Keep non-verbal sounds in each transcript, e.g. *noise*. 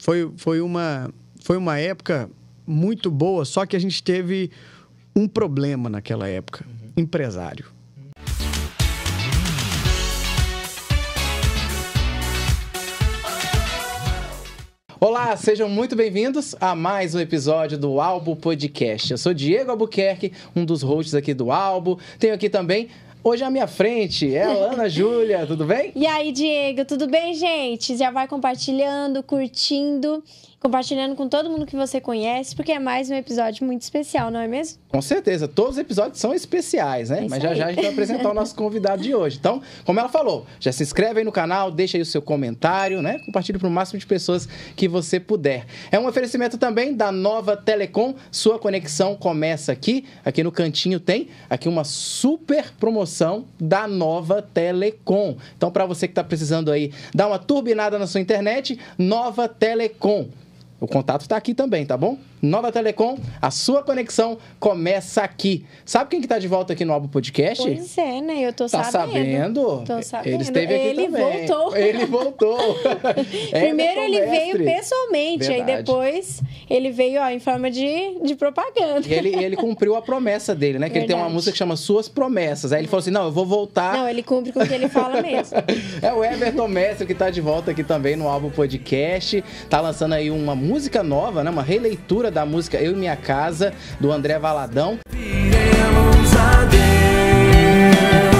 foi, foi, uma, foi uma época muito boa, só que a gente teve um problema naquela época: uhum. empresário. Olá, sejam muito bem-vindos a mais um episódio do Albo Podcast. Eu sou Diego Albuquerque, um dos hosts aqui do Albo. Tenho aqui também Hoje à é minha frente é a Ana *laughs* Júlia, tudo bem? E aí, Diego, tudo bem, gente? Já vai compartilhando, curtindo compartilhando com todo mundo que você conhece, porque é mais um episódio muito especial, não é mesmo? Com certeza, todos os episódios são especiais, né? É Mas já aí. já a gente vai apresentar o nosso convidado de hoje. Então, como ela falou, já se inscreve aí no canal, deixa aí o seu comentário, né? Compartilhe para o máximo de pessoas que você puder. É um oferecimento também da Nova Telecom, sua conexão começa aqui, aqui no cantinho tem aqui uma super promoção da Nova Telecom. Então, para você que está precisando aí dar uma turbinada na sua internet, Nova Telecom o contato está aqui também, tá bom? Nova Telecom, a sua conexão começa aqui. Sabe quem que tá de volta aqui no Albo Podcast? Pois é, né? Eu tô tá sabendo. Tá sabendo? sabendo. Ele esteve aqui ele também. Voltou. *laughs* Ele voltou. *laughs* Primeiro é ele veio pessoalmente, Verdade. aí depois ele veio ó, em forma de, de propaganda. E ele, ele cumpriu a promessa dele, né? Que Verdade. ele tem uma música que chama Suas Promessas. Aí ele falou assim, não, eu vou voltar. Não, ele cumpre com o que ele fala *laughs* mesmo. é o Everton Mestre que tá de volta aqui também no Albo Podcast. Tá lançando aí uma música música nova, né? Uma releitura da música Eu e Minha Casa, do André Valadão. a Deus.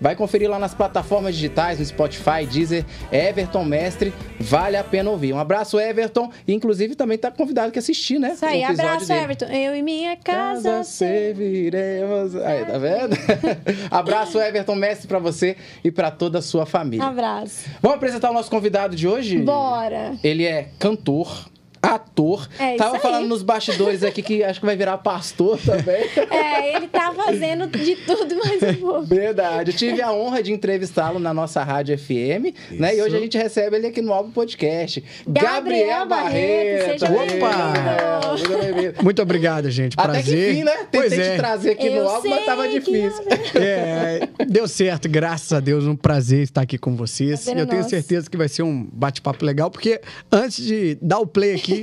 Vai conferir lá nas plataformas digitais, no Spotify, Deezer, Everton Mestre. Vale a pena ouvir. Um abraço, Everton. inclusive, também tá convidado que assistir, né? Isso aí, abraço, dele. Everton. Eu e minha casa, casa serviremos. Aí, tá vendo? *laughs* abraço, Everton Mestre, para você e para toda a sua família. Abraço. Vamos apresentar o nosso convidado de hoje? Bora. Ele é cantor, ator. É tava falando nos bastidores aqui que acho que vai virar pastor *laughs* também. É, ele tá fazendo de tudo mais um pouco. Verdade. Eu tive a honra de entrevistá-lo na nossa rádio FM, Isso. né? E hoje a gente recebe ele aqui no álbum Podcast. Gabriel, Gabriel Barreto. Opa! Muito, muito obrigado, gente. Prazer. Até que né? Tentei pois é. te trazer aqui Eu no Alvo, mas tava difícil. *laughs* É, deu certo, graças a Deus. Um prazer estar aqui com vocês. Prazer é Eu nosso. tenho certeza que vai ser um bate-papo legal, porque antes de dar o play aqui,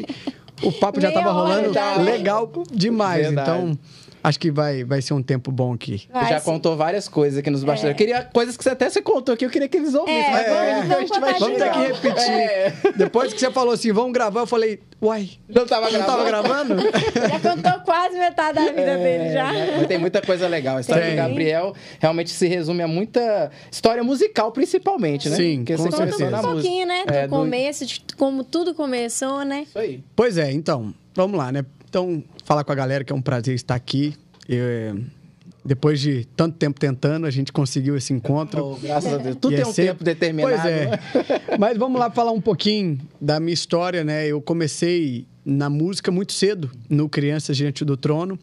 o papo já estava rolando legal demais. Verdade. Então. Acho que vai, vai ser um tempo bom aqui. Vai, já sim. contou várias coisas aqui nos é. bastidores. É. Eu queria coisas que você até você contou aqui, eu queria que eles é, ouvissem. É, mas é, vamos, é. a gente vai vamos ter que repetir. É. Depois que você falou assim, vamos gravar, eu falei, uai. Não tava não gravando? tava gravando? *laughs* já contou quase metade da é, vida dele já. Né? tem muita coisa legal. A história do Gabriel realmente se resume a muita história musical, principalmente, né? Sim, Porque com você certeza. Um pouquinho, né? do começo, de como tudo começou, né? Isso aí. Pois é, então, vamos lá, né? Então, falar com a galera que é um prazer estar aqui. Eu, é, depois de tanto tempo tentando, a gente conseguiu esse encontro. Oh, graças a Deus. Tudo é tem um tempo determinado. Pois é. Né? *laughs* Mas vamos lá falar um pouquinho da minha história, né? Eu comecei na música muito cedo, no Crianças Diante do Trono.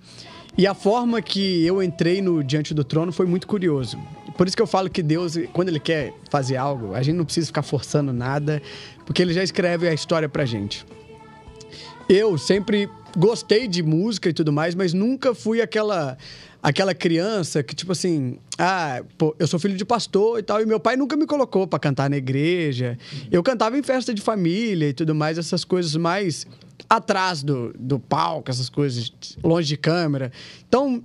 E a forma que eu entrei no Diante do Trono foi muito curioso. Por isso que eu falo que Deus, quando Ele quer fazer algo, a gente não precisa ficar forçando nada, porque Ele já escreve a história pra gente. Eu sempre gostei de música e tudo mais, mas nunca fui aquela aquela criança que tipo assim, ah, pô, eu sou filho de pastor e tal, e meu pai nunca me colocou para cantar na igreja. Eu cantava em festa de família e tudo mais, essas coisas mais atrás do, do palco, essas coisas longe de câmera. Então,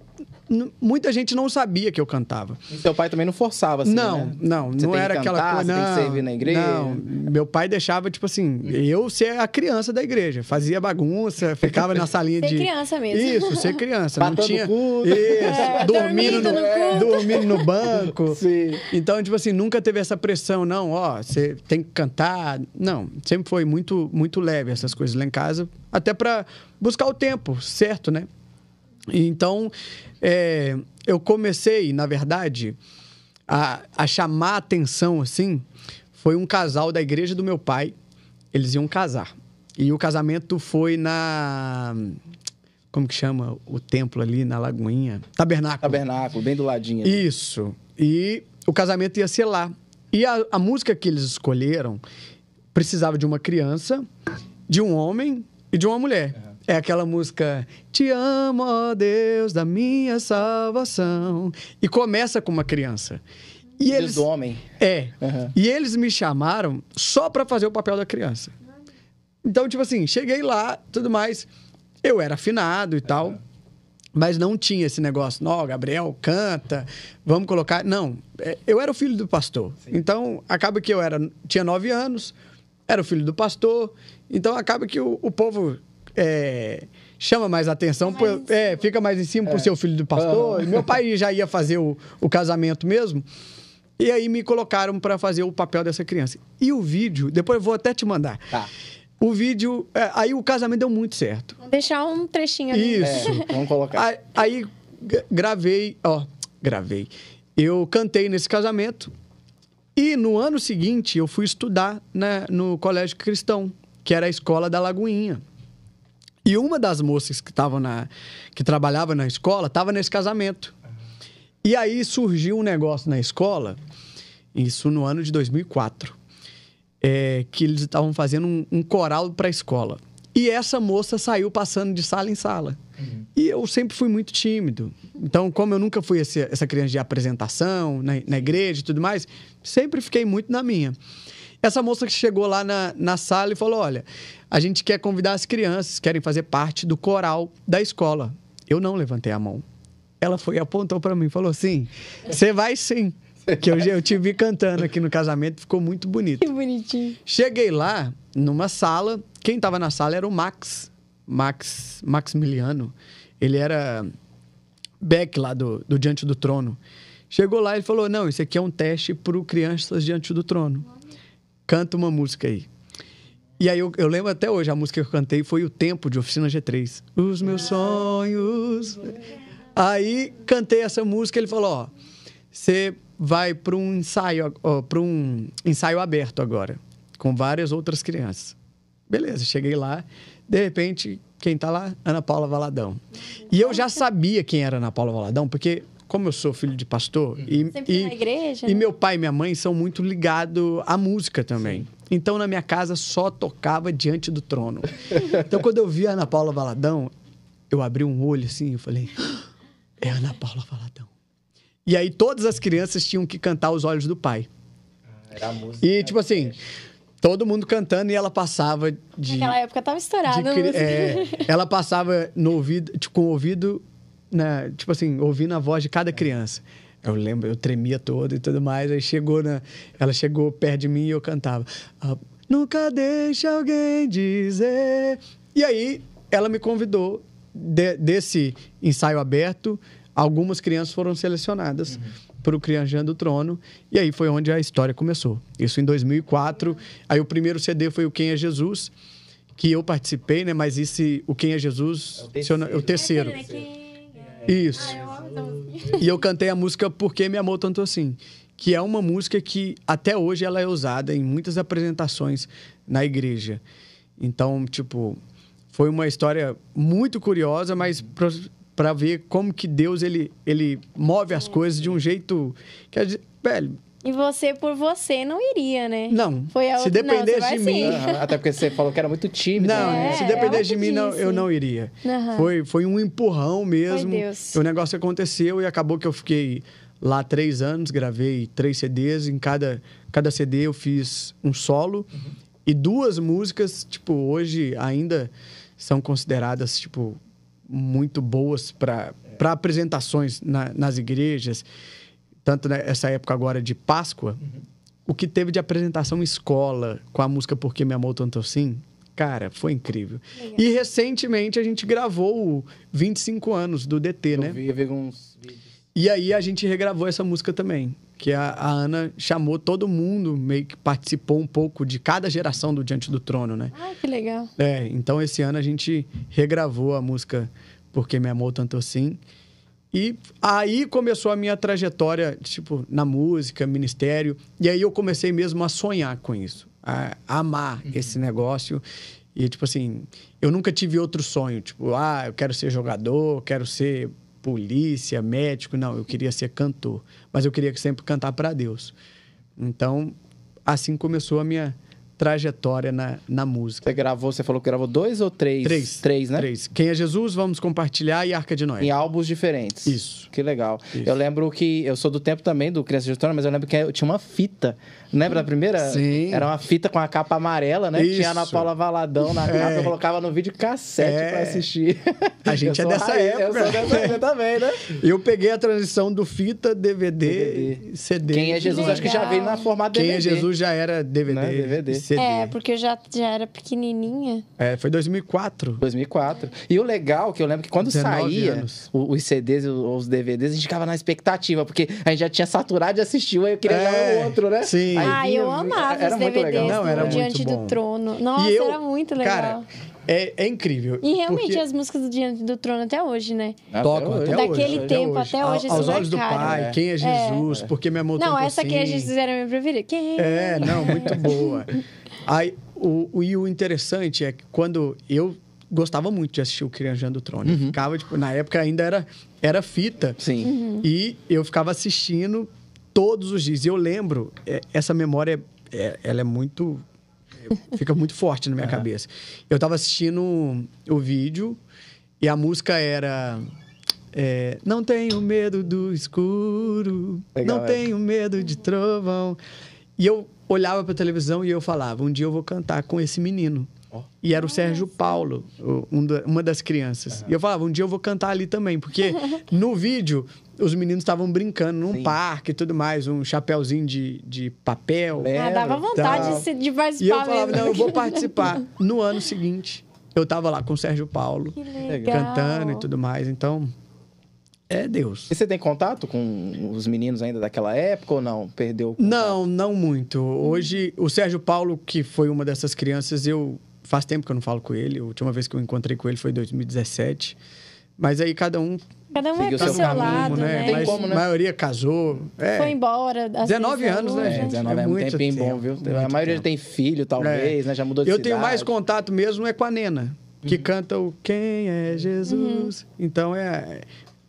muita gente não sabia que eu cantava. E seu pai também não forçava, assim, Não, né? não. Você não era cantar, aquela coisa... Não, tem que servir na igreja? Não, meu pai deixava, tipo assim, uhum. eu ser a criança da igreja. Fazia bagunça, ficava na *laughs* salinha ser de... Ser criança mesmo. Isso, ser criança. Batando não tinha... Culto. Isso, é, dormindo, no, no dormindo no banco. *laughs* Sim. Então, tipo assim, nunca teve essa pressão, não, ó, você tem que cantar. Não, sempre foi muito, muito leve essas coisas lá em casa. Até para buscar o tempo certo, né? Então, é, eu comecei, na verdade, a, a chamar atenção, assim, foi um casal da igreja do meu pai, eles iam casar. E o casamento foi na... Como que chama o templo ali na Lagoinha? Tabernáculo. Tabernáculo, bem do ladinho. Ali. Isso. E o casamento ia ser lá. E a, a música que eles escolheram precisava de uma criança, de um homem e de uma mulher. É aquela música Te amo, ó Deus, da minha salvação. E começa com uma criança. E Deus eles, do homem. É. Uhum. E eles me chamaram só para fazer o papel da criança. Então, tipo assim, cheguei lá, tudo mais. Eu era afinado e uhum. tal. Mas não tinha esse negócio, não, Gabriel, canta, vamos colocar. Não, é, eu era o filho do pastor. Sim. Então, acaba que eu era, tinha nove anos, era o filho do pastor. Então, acaba que o, o povo é, chama mais atenção, mais por, é, fica mais em cima é. por ser o filho do pastor. Uhum. Meu pai já ia fazer o, o casamento mesmo. E aí me colocaram para fazer o papel dessa criança. E o vídeo, depois eu vou até te mandar. Tá. O vídeo. É, aí o casamento deu muito certo. Vou deixar um trechinho ali. Isso. É, vamos colocar. Aí, gravei, ó, gravei. Eu cantei nesse casamento. E no ano seguinte eu fui estudar né, no Colégio Cristão, que era a escola da Lagoinha. E uma das moças que estavam na que trabalhava na escola estava nesse casamento. E aí surgiu um negócio na escola, isso no ano de 2004, é, que eles estavam fazendo um, um coral para a escola. E essa moça saiu passando de sala em sala. Uhum. E eu sempre fui muito tímido. Então, como eu nunca fui esse, essa criança de apresentação, na, na igreja e tudo mais, sempre fiquei muito na minha. Essa moça que chegou lá na, na sala e falou: Olha, a gente quer convidar as crianças, querem fazer parte do coral da escola. Eu não levantei a mão. Ela foi apontou para mim falou assim: Você vai sim. Que eu, eu te vi cantando aqui no casamento, ficou muito bonito. Que bonitinho. Cheguei lá, numa sala, quem estava na sala era o Max, Max Maximiliano. Ele era Beck lá do, do Diante do Trono. Chegou lá e falou: Não, isso aqui é um teste para crianças diante do trono canta uma música aí. E aí eu, eu, lembro até hoje, a música que eu cantei foi O Tempo, de Oficina G3. Os meus ah. sonhos. Aí cantei essa música, ele falou, ó, você vai para um ensaio, para um ensaio aberto agora, com várias outras crianças. Beleza, cheguei lá, de repente, quem tá lá? Ana Paula Valadão. E eu já sabia quem era Ana Paula Valadão, porque como eu sou filho de pastor, uhum. e, e, igreja, e né? meu pai e minha mãe são muito ligados à música também. Sim. Então, na minha casa, só tocava diante do trono. então, quando eu vi a Ana Paula Valadão, eu abri um olho assim e falei: ah, é Ana Paula Valadão. E aí, todas as crianças tinham que cantar Os Olhos do Pai. Ah, era a música. E, tipo assim todo mundo cantando e ela passava de. Naquela época tava estourada. É, ela passava no ouvido, tipo, com o ouvido na, né, tipo assim, ouvindo a voz de cada é. criança. Eu lembro, eu tremia todo e tudo mais. Aí chegou na, né, ela chegou perto de mim e eu cantava. Ah, nunca deixa alguém dizer. E aí ela me convidou de, desse ensaio aberto. Algumas crianças foram selecionadas uhum. para o Crianjando do Trono. E aí foi onde a história começou. Isso em 2004. Aí o primeiro CD foi o Quem é Jesus, que eu participei, né? Mas esse, o Quem é Jesus, é o terceiro. É o terceiro. É o terceiro. Né, isso. E eu cantei a música Porque Me Amou Tanto Assim, que é uma música que até hoje ela é usada em muitas apresentações na igreja. Então, tipo, foi uma história muito curiosa, mas para ver como que Deus ele, ele move as coisas de um jeito que velho, e você, por você, não iria, né? Não. Foi a se vez. dependesse não, de mim. Uhum. Até porque você falou que era muito tímido. Não, né? é, se dependesse é de mim, não, eu não iria. Uhum. Foi, foi um empurrão mesmo. Meu Deus. O negócio aconteceu e acabou que eu fiquei lá três anos, gravei três CDs. Em cada, cada CD eu fiz um solo uhum. e duas músicas, tipo, hoje ainda são consideradas, tipo, muito boas para apresentações na, nas igrejas tanto nessa época agora de Páscoa, uhum. o que teve de apresentação escola com a música Porque Me Amou Tanto Assim, cara, foi incrível. E recentemente a gente gravou o 25 anos do DT, eu né? Vi, vi alguns vídeos. E aí a gente regravou essa música também. Que a, a, Ana chamou todo mundo, meio que participou um pouco de cada geração do Diante do Trono, né? Ah, que legal. É, então esse ano a gente regravou a música Porque Me Amou Tanto Assim. E aí começou a minha trajetória, tipo, na música, ministério. E aí eu comecei mesmo a sonhar com isso, a amar uhum. esse negócio. E, tipo assim, eu nunca tive outro sonho. Tipo, ah, eu quero ser jogador, quero ser polícia, médico. Não, eu queria ser cantor. Mas eu queria sempre cantar para Deus. Então, assim começou a minha trajetória na, na música. Você gravou, você falou que gravou dois ou três? Três. Três, né? Três. Quem é Jesus, vamos compartilhar e Arca de Noé. Em álbuns diferentes. Isso. Que legal. Isso. Eu lembro que, eu sou do tempo também do Criança Gestora, mas eu lembro que eu tinha uma fita. Lembra da primeira? Sim. Era uma fita com a capa amarela, né? Isso. Tinha a Ana Paula Valadão na capa, é. eu colocava no vídeo cassete é. pra assistir. A gente *laughs* é dessa época. Eu sou dessa época também, né? Eu peguei a transição do fita, DVD, DVD. CD. Quem é Jesus, legal. acho que já veio na formato DVD. Quem é Jesus já era DVD. Né? DVD. CD. É, porque eu já, já era pequenininha. É, foi 2004. 2004. E o legal, é que eu lembro que quando saía os CDs e os DVDs, a gente ficava na expectativa, porque a gente já tinha saturado de assistir um, aí eu queria é, o outro, né? Sim. Aí, ah, eu amava era os DVDs Não, era do Diante bom. do Trono. Nossa, eu, era muito legal. Cara, é, é incrível. E realmente porque... as músicas do Diante do Trono até hoje, né? Tocam até, hoje. Daquele tempo até hoje. Até hoje Ao, aos é olhos do Pai, é. quem é, é. Jesus, é. porque minha mão não, Não, essa assim. que a gente era minha preferida. Quem é? É, não, muito *laughs* boa. Aí, o, o, e o interessante é que quando eu gostava muito de assistir o Criança do Trono. Uhum. ficava, tipo, na época ainda era, era fita. Sim. Uhum. E eu ficava assistindo todos os dias. E eu lembro, é, essa memória, é, é ela é muito fica muito forte na minha é. cabeça. Eu tava assistindo o vídeo e a música era. É, não tenho medo do escuro, Legal, não é. tenho medo de trovão. E eu olhava pra televisão e eu falava: um dia eu vou cantar com esse menino. E era o Sérgio Paulo, uma das crianças. Uhum. E eu falava, um dia eu vou cantar ali também, porque *laughs* no vídeo os meninos estavam brincando num Sim. parque e tudo mais, um chapéuzinho de, de papel. Ah, dava vontade tal. de, de participar. E eu falava, mesmo. não, eu vou *laughs* participar. No ano seguinte, eu tava lá com o Sérgio Paulo, cantando e tudo mais. Então, é Deus. E você tem contato com os meninos ainda daquela época ou não? Perdeu? Não, não muito. Hoje, o Sérgio Paulo, que foi uma dessas crianças, eu faz tempo que eu não falo com ele. A última vez que eu encontrei com ele foi em 2017. Mas aí cada um Cada um é pro seu, seu caminho, lado, né? né? Mas como, né? a maioria casou. É. Foi embora. 19 é anos, né, gente? 19 é, é um tempinho tempo, bom, viu? A maioria tempo. tem filho, é. talvez, né? Já mudou de Eu cidade. tenho mais contato mesmo é com a Nena, que uhum. canta o Quem é uhum. Jesus. Uhum. Então é...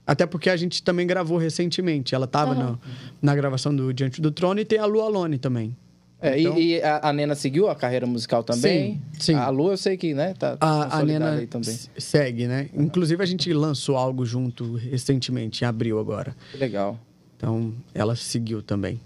Até porque a gente também gravou recentemente. Ela estava uhum. na, na gravação do Diante do Trono e tem a Lu Alone também. É, então... e, e a, a, Nena seguiu a carreira musical também? Sim, sim. A Lu, eu sei que, né? Tá a, a Nena segue, né? Uhum. Inclusive, a gente lançou algo junto recentemente, em abril agora. Legal. Então, ela seguiu também.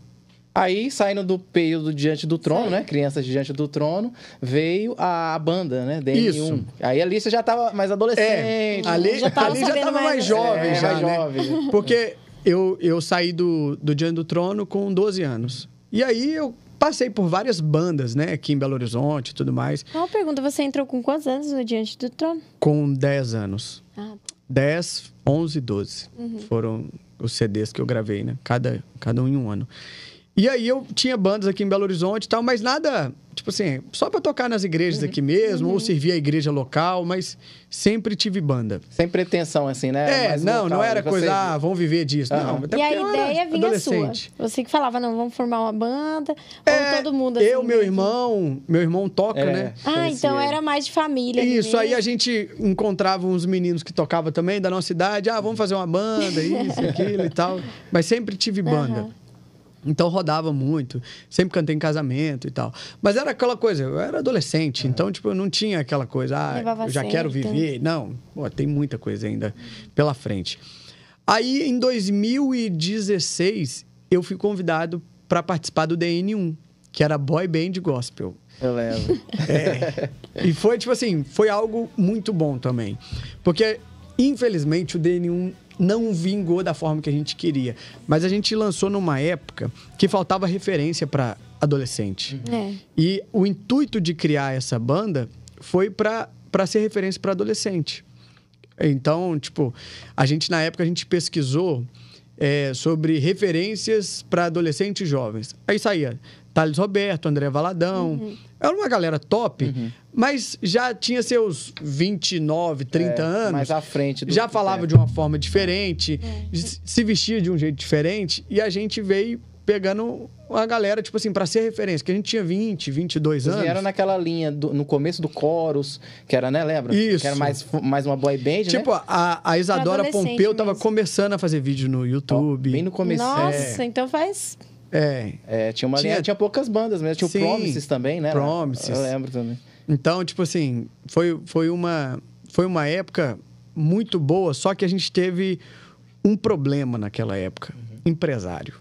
Aí, saindo do período Diante do Trono, Sim. né? Crianças Diante do Trono, veio a banda, né? 1 Isso. Aí ali você já tava mais adolescente. É, ali já tava, ali já tava mais, mais né? jovem, é, já, mais né? jovem. Porque eu, eu saí do, do Diante do Trono com 12 anos. E aí eu passei por várias bandas, né? Aqui em Belo Horizonte e tudo mais. Uma pergunta, você entrou com quantos anos no Diante do Trono? Com 10 anos. Ah. 10, 11, 12 uhum. foram os CDs que eu gravei, né? Cada, cada um em um ano. E aí eu tinha bandas aqui em Belo Horizonte e tal, mas nada, tipo assim, só para tocar nas igrejas uhum. aqui mesmo, uhum. ou servir a igreja local, mas sempre tive banda. Sem pretensão, assim, né? É, Mais não, local, não era coisa, você... ah, vamos viver disso. Uhum. Não, até e a ideia vinha sua. Você que falava, não, vamos formar uma banda, é, todo mundo assim. Eu, meu mesmo. irmão, meu irmão toca, é, né? Ah, então ele. era mais de família. Isso, aí a gente encontrava uns meninos que tocavam também da nossa idade, ah, vamos fazer uma banda, isso, *laughs* aquilo e tal. Mas sempre tive banda. Então rodava muito, sempre cantei em casamento e tal. Mas era aquela coisa, eu era adolescente, é. então tipo, eu não tinha aquela coisa, ah, eu já quero viver. Não, pô, tem muita coisa ainda pela frente. Aí em 2016, eu fui convidado para participar do DN1, que era Boy Band Gospel. Eu lembro. É. E foi tipo assim, foi algo muito bom também. Porque infelizmente o DN1 não vingou da forma que a gente queria. Mas a gente lançou numa época que faltava referência para adolescente. Uhum. É. E o intuito de criar essa banda foi para ser referência para adolescente. Então, tipo, a gente na época a gente pesquisou é, sobre referências para adolescentes jovens. Aí saía Thales Roberto, André Valadão. Uhum. Era uma galera top, uhum. mas já tinha seus 29, 30 é, anos. Mais à frente. já falava de uma forma diferente, é. se vestia de um jeito diferente. E a gente veio pegando a galera, tipo assim, para ser referência, que a gente tinha 20, 22 anos. E era naquela linha, do, no começo do Chorus, que era, né, lembra? Isso. Que era mais, mais uma boy band, né? Tipo, né? a, a Isadora Pompeu mesmo. tava começando a fazer vídeo no YouTube. bem no começo. Nossa, é. então faz é. é tinha uma tinha... Linha, tinha poucas bandas mesmo. Tinha Sim, o Promises também, né? Promises. Eu lembro também. Então, tipo assim, foi, foi, uma, foi uma época muito boa, só que a gente teve um problema naquela época. Uhum. Empresário.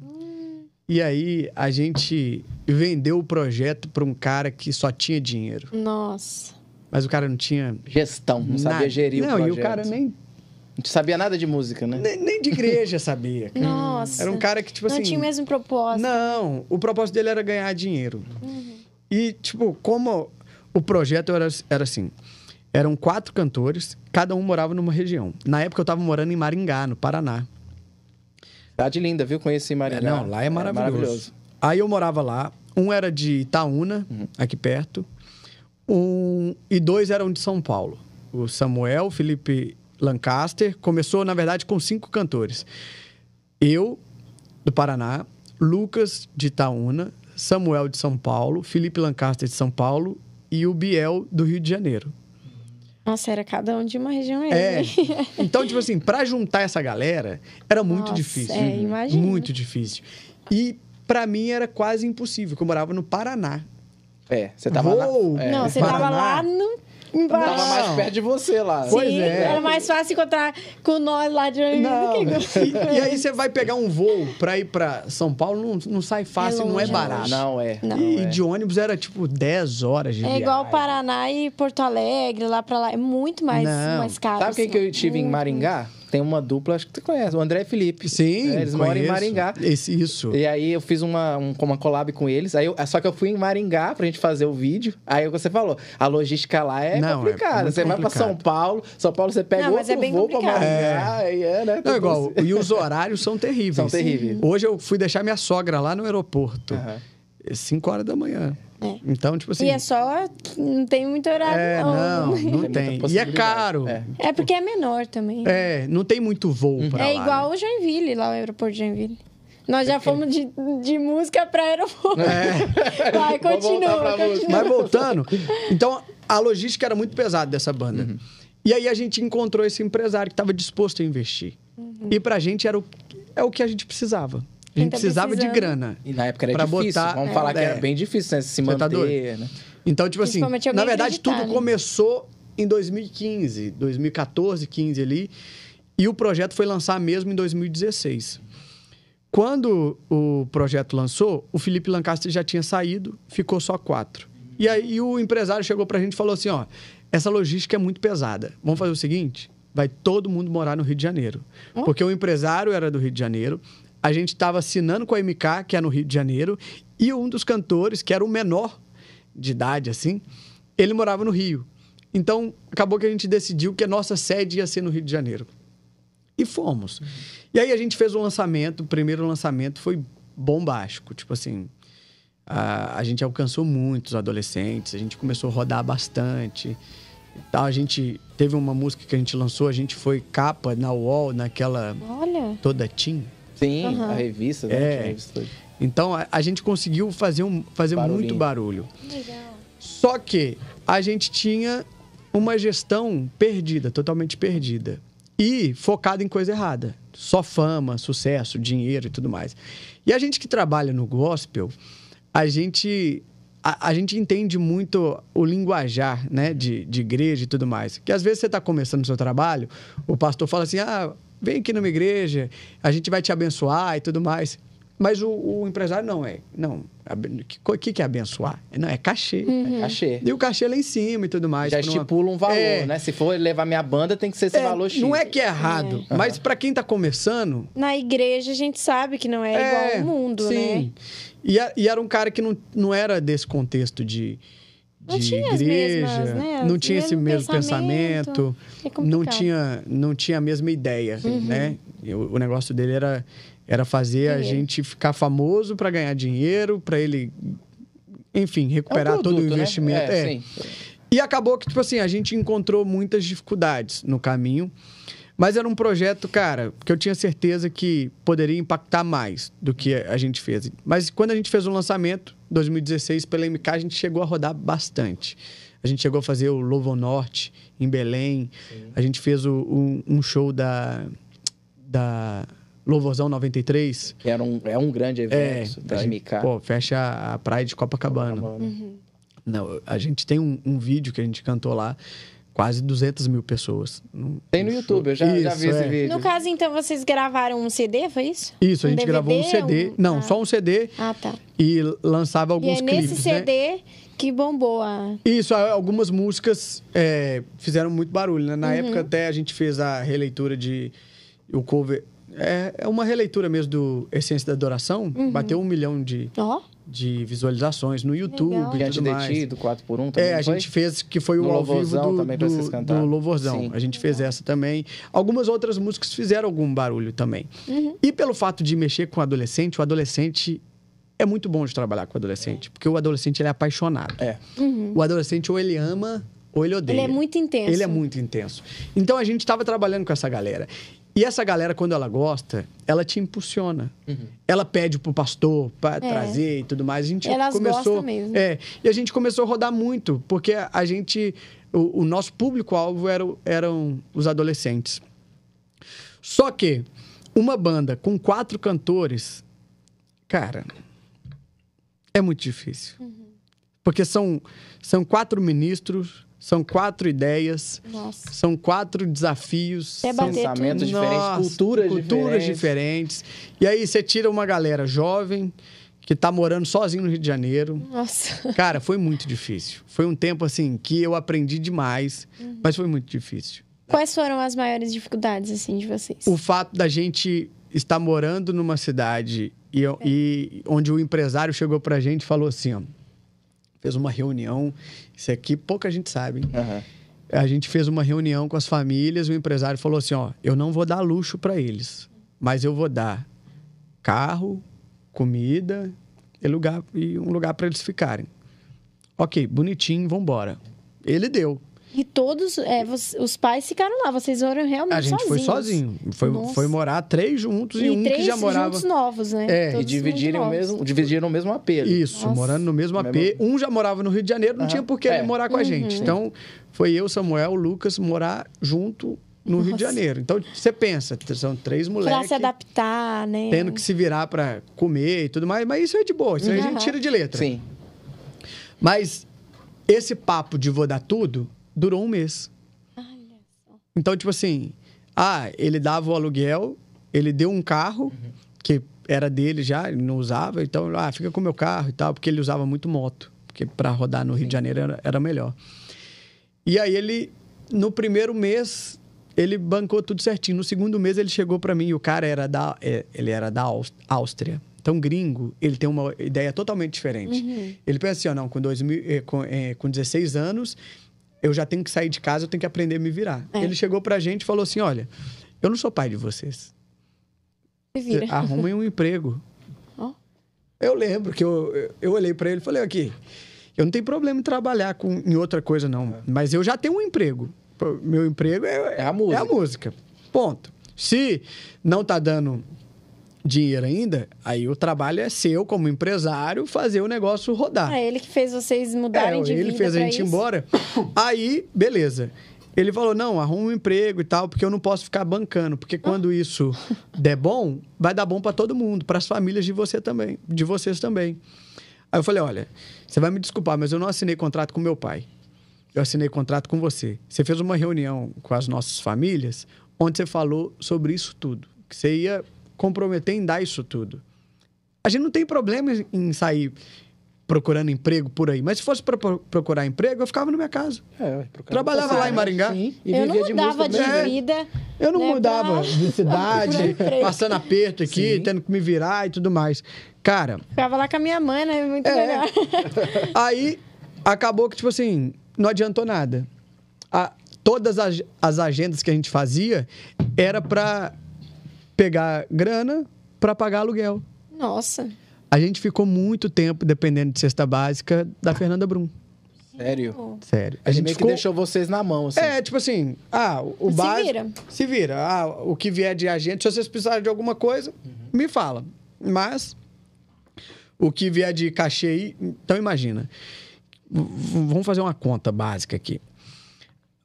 Uhum. E aí a gente vendeu o projeto para um cara que só tinha dinheiro. Nossa. Mas o cara não tinha. Gestão, não sabia gerir não, o projeto. Não, e o cara nem não sabia nada de música, né? Nem, nem de igreja *laughs* sabia. Nossa. Era um cara que, tipo assim. Não tinha o mesmo propósito. Não, o propósito dele era ganhar dinheiro. Uhum. E, tipo, como o projeto era, era assim: eram quatro cantores, cada um morava numa região. Na época eu tava morando em Maringá, no Paraná. Cidade linda, viu? Conheci Maringá. É, não, lá é, é maravilhoso. é maravilhoso. Aí eu morava lá. Um era de Itaúna, uhum. aqui perto. Um, e dois eram de São Paulo. O Samuel, Felipe Lancaster. Começou, na verdade, com cinco cantores. Eu, do Paraná, Lucas, de Itaúna, Samuel, de São Paulo, Felipe Lancaster, de São Paulo e o Biel, do Rio de Janeiro. Nossa, era cada um de uma região aí. É. *laughs* Então, tipo assim, para juntar essa galera era muito Nossa, difícil. É, imagina. Muito difícil. E para mim era quase impossível, porque eu morava no Paraná. É, você tava Uou, lá. É. Não, você Paraná. tava lá no embaixo. Tava mais perto de você lá. Sim, pois é. Era mais fácil encontrar com nós lá de não. Né? E, e aí você vai pegar um voo pra ir pra São Paulo, não, não sai é fácil, é, é longe, não é barato. Não é. Não, e é. de ônibus era tipo 10 horas de É viagem. igual Paraná e Porto Alegre, lá pra lá. É muito mais, mais caro. Sabe o assim. que, que eu assim, tive em Maringá? tem uma dupla, acho que tu conhece, o André e Felipe. Sim, né? Eles conheço. moram em Maringá. Esse, isso. E aí eu fiz uma, um, uma collab com eles. Aí eu, é, só que eu fui em Maringá pra gente fazer o vídeo. Aí é você falou, a logística lá é não, é complicada. É você complicado. vai pra São Paulo, São Paulo você pega não, outro é voo complicado. pra Maringá. É, é né? Não, igual, e os horários são terríveis. São terríveis. Hoje eu fui deixar minha sogra lá no aeroporto. Uhum. 5 horas da manhã. É. Então, tipo assim. E é só. Não tem muito horário, é, não. Não, *laughs* não tem. tem. E é caro. É. é. porque é menor também. Né? É, não tem muito voo uhum. pra é lá. É igual né? o Joinville, lá o aeroporto de Joinville. Nós é já fomos de, de música pra aeroporto. É. *laughs* Vai, continua, continua. Mas voltando. Então, a logística era muito pesada dessa banda. Uhum. E aí a gente encontrou esse empresário que estava disposto a investir. Uhum. E pra gente era o, é o que a gente precisava a gente precisava precisando. de grana. E na época era difícil. Botar, Vamos é. falar que é. era bem difícil né, se tá manter, tá né? Então, tipo assim, na verdade, tudo né? começou em 2015, 2014, 15 ali. E o projeto foi lançar mesmo em 2016. Quando o projeto lançou, o Felipe Lancaster já tinha saído, ficou só quatro. E aí o empresário chegou pra gente e falou assim: ó, essa logística é muito pesada. Vamos fazer o seguinte: vai todo mundo morar no Rio de Janeiro. Porque o empresário era do Rio de Janeiro, a gente estava assinando com a MK, que é no Rio de Janeiro, e um dos cantores, que era o menor de idade, assim, ele morava no Rio. Então, acabou que a gente decidiu que a nossa sede ia ser no Rio de Janeiro. E fomos. Uhum. E aí a gente fez um lançamento, o primeiro lançamento foi bombástico. Tipo assim, a, a gente alcançou muitos adolescentes, a gente começou a rodar bastante. Então, a gente teve uma música que a gente lançou, a gente foi capa na UOL, naquela. Olha! Toda team. Sim, uhum. a revista, né? É. Revista então a, a, gente conseguiu fazer, um, fazer muito barulho. Legal. Só que a gente tinha uma gestão perdida, totalmente perdida. E focada em coisa errada. Só fama, sucesso, dinheiro e tudo mais. E a gente que trabalha no gospel, a gente a, a, gente entende muito o linguajar né, de, de igreja e tudo mais. Que às vezes você está começando o seu trabalho, o pastor fala assim: ah, vem aqui numa igreja, a gente vai te abençoar e tudo mais. Mas o, o empresário não é. Não. O que, que é abençoar? Não, é cachê. Uhum. É cachê. E o cachê é lá em cima e tudo mais. Já estipula uma... um valor, é... né? Se for levar minha banda, tem que ser esse é, valor X. Não é que é errado, é. mas para quem tá começando. Na igreja a gente sabe que não é, é igual ao mundo, sim. né? E, e era um cara que não, não era desse contexto de não de igreja, mesmas, né? não tinha esse mesmo pensamento, pensamento é não tinha não tinha a mesma ideia, uhum. né? O, o, negócio dele era era fazer a gente ficar famoso para ganhar dinheiro, para ele, enfim, recuperar é um produto, todo o né? investimento. Né? É, é. e acabou que tipo assim a gente encontrou muitas dificuldades no caminho. Mas era um projeto, cara, que eu tinha certeza que poderia impactar mais do que a gente fez. Mas quando a gente fez o um lançamento, 2016, pela MK, a gente chegou a rodar bastante. A gente chegou a fazer o Louvo Norte, em Belém. Sim. A gente fez o, um, um show da, da Louvorzão 93. Que era um, é um grande é, evento é, da MK. Pô, fecha a praia de Copacabana. Copacabana. Uhum. Não, a gente tem um, um vídeo que a gente cantou lá quase 200 mil pessoas. Tem no YouTube, eu já, isso, já vi é. esse vídeo. No caso, então, vocês gravaram um CD, foi isso? Isso, um a gente DVD, gravou um CD. Um... Ah. Não, ah. só um CD. Ah, tá. E lançava alguns e é clipes, nesse CD né? que bombou a... Isso, algumas músicas é, fizeram muito barulho, né? Na uhum. época até a gente fez a releitura de... O cover... É, é uma releitura mesmo do Essência da Adoração. Uhum. Bateu um milhão de... Ó... Oh de visualizações no YouTube. Legal. Brilhante Detido, 4x1 também. É, a foi? gente fez, que foi o ao Louvorzão, vivo do, também do, vocês do Louvorzão. Sim. A gente fez essa também. Algumas outras músicas fizeram algum barulho também. Uhum. E pelo fato de mexer com o adolescente, o adolescente é muito bom de trabalhar com o adolescente, é. porque o adolescente ele é apaixonado. É. Uhum. O adolescente ou ele ama ou ele odeia. Ele é muito intenso. Ele é muito intenso. Então a gente estava trabalhando com essa galera. E essa galera, quando ela gosta, ela te impulsiona. Uhum. Ela pede pro pastor para é. trazer e tudo mais. A gente Elas começou. Mesmo. É. E a gente começou a rodar muito, porque a gente. O, o nosso público-alvo era, eram os adolescentes. Só que uma banda com quatro cantores, cara, é muito difícil. Uhum. Porque são, são quatro ministros são quatro ideias, Nossa. são quatro desafios, é pensamentos tudo. diferentes, Nossa, culturas, culturas diferentes. diferentes. E aí você tira uma galera jovem que tá morando sozinho no Rio de Janeiro. Nossa. Cara, foi muito difícil. Foi um tempo assim que eu aprendi demais, uhum. mas foi muito difícil. Quais foram as maiores dificuldades assim de vocês? O fato da gente estar morando numa cidade e, é. e onde o empresário chegou pra gente e falou assim, ó, fez uma reunião. Isso aqui pouca gente sabe. Uhum. A gente fez uma reunião com as famílias. O empresário falou assim: ó, eu não vou dar luxo para eles, mas eu vou dar carro, comida e, lugar, e um lugar para eles ficarem. Ok, bonitinho, vamos embora. Ele deu. E todos é, os pais ficaram lá, vocês foram realmente sozinhos. A gente sozinhos. foi sozinho, foi, foi morar três juntos e, e um três que já morava. Juntos novos, né? É, todos e dividiram o mesmo, dividiram o mesmo AP. Isso, Nossa. morando no mesmo AP. Um já morava no Rio de Janeiro, não tinha por que é. morar com a uhum. gente. Então, foi eu, Samuel, Lucas morar junto no Rio de Janeiro. Então, você pensa, são três mulheres. Pra se adaptar, né? Tendo que se virar para comer e tudo mais, mas isso é de boa, isso uhum. a gente tira de letra. Sim. Mas esse papo de vou dar tudo durou um mês. Então, tipo assim, ah, ele dava o aluguel, ele deu um carro, uhum. que era dele já, ele não usava, então, ah, fica com o meu carro e tal, porque ele usava muito moto, porque para rodar no Rio de Janeiro era, era melhor. E aí ele, no primeiro mês, ele bancou tudo certinho. No segundo mês ele chegou para mim e o cara era da é, ele era da Áustria. Então gringo, ele tem uma ideia totalmente diferente. Uhum. Ele pensa assim, ó, não, com, 2000, é, com, é, com 16 anos, eu já tenho que sair de casa, eu tenho que aprender a me virar. É. Ele chegou pra gente e falou assim: olha, eu não sou pai de vocês. Me vira. Arrumem um emprego. Oh. *laughs* Eu lembro que eu, eu olhei para ele e falei, aqui, eu não tenho problema em trabalhar com, em outra coisa, não. É. Mas eu já tenho um emprego. Meu emprego é, é, é, a música. É a música. Ponto. Se não tá dando dinheiro ainda, aí o trabalho é seu como empresário fazer o negócio rodar. É ele que fez vocês mudarem é, de ele fez a gente ir embora. Aí, beleza. Ele falou: "Não, arruma um emprego e tal, porque eu não posso ficar bancando, porque quando ah. isso der bom, vai dar bom para todo mundo, para as famílias de você também, de vocês também". Aí eu falei: "Olha, você vai me desculpar, mas eu não assinei contrato com meu pai. Eu assinei contrato com você. Você fez uma reunião com as nossas famílias onde você falou sobre isso tudo, que você ia comprometer em dar isso tudo. A gente não tem problema em sair procurando emprego por aí. Mas se fosse para procurar emprego, eu ficava na minha casa. É, Trabalhava lá em Maringá. Sim, e eu não mudava de, de vida. É. Eu não né, mudava pra... *laughs* de cidade, passando aperto aqui, Sim. tendo que me virar e tudo mais. Cara. Ficava lá com a minha mãe, né? Muito é. melhor. *laughs* aí acabou que, tipo assim, não adiantou nada. A, todas as, as agendas que a gente fazia era para pegar grana para pagar aluguel. Nossa. A gente ficou muito tempo dependendo de cesta básica da Fernanda Brum. Sério? Sério. A, gente meio ficou... que deixou vocês na mão, assim. É, tipo assim, ah, o bar. Se vira. Se vira. Ah, o que vier de agente, se vocês precisarem de alguma coisa, uhum. me fala. Mas o que vier de cachê Então imagina. V vamos fazer uma conta básica aqui.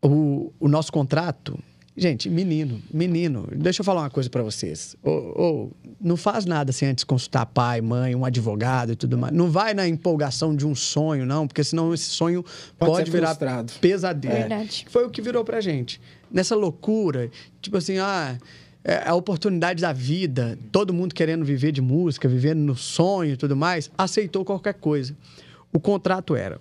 O, o nosso contrato Gente, menino, menino, deixa eu falar uma coisa para vocês. Ou, ou, não faz nada sem antes consultar pai, mãe, um advogado e tudo mais. Não vai na empolgação de um sonho, não, porque senão esse sonho pode, pode virar frustrado. pesadelo. É verdade. Foi o que virou pra gente. Nessa loucura, tipo assim, ah, é a oportunidade da vida, todo mundo querendo viver de música, vivendo no sonho e tudo mais, aceitou qualquer coisa. O contrato era: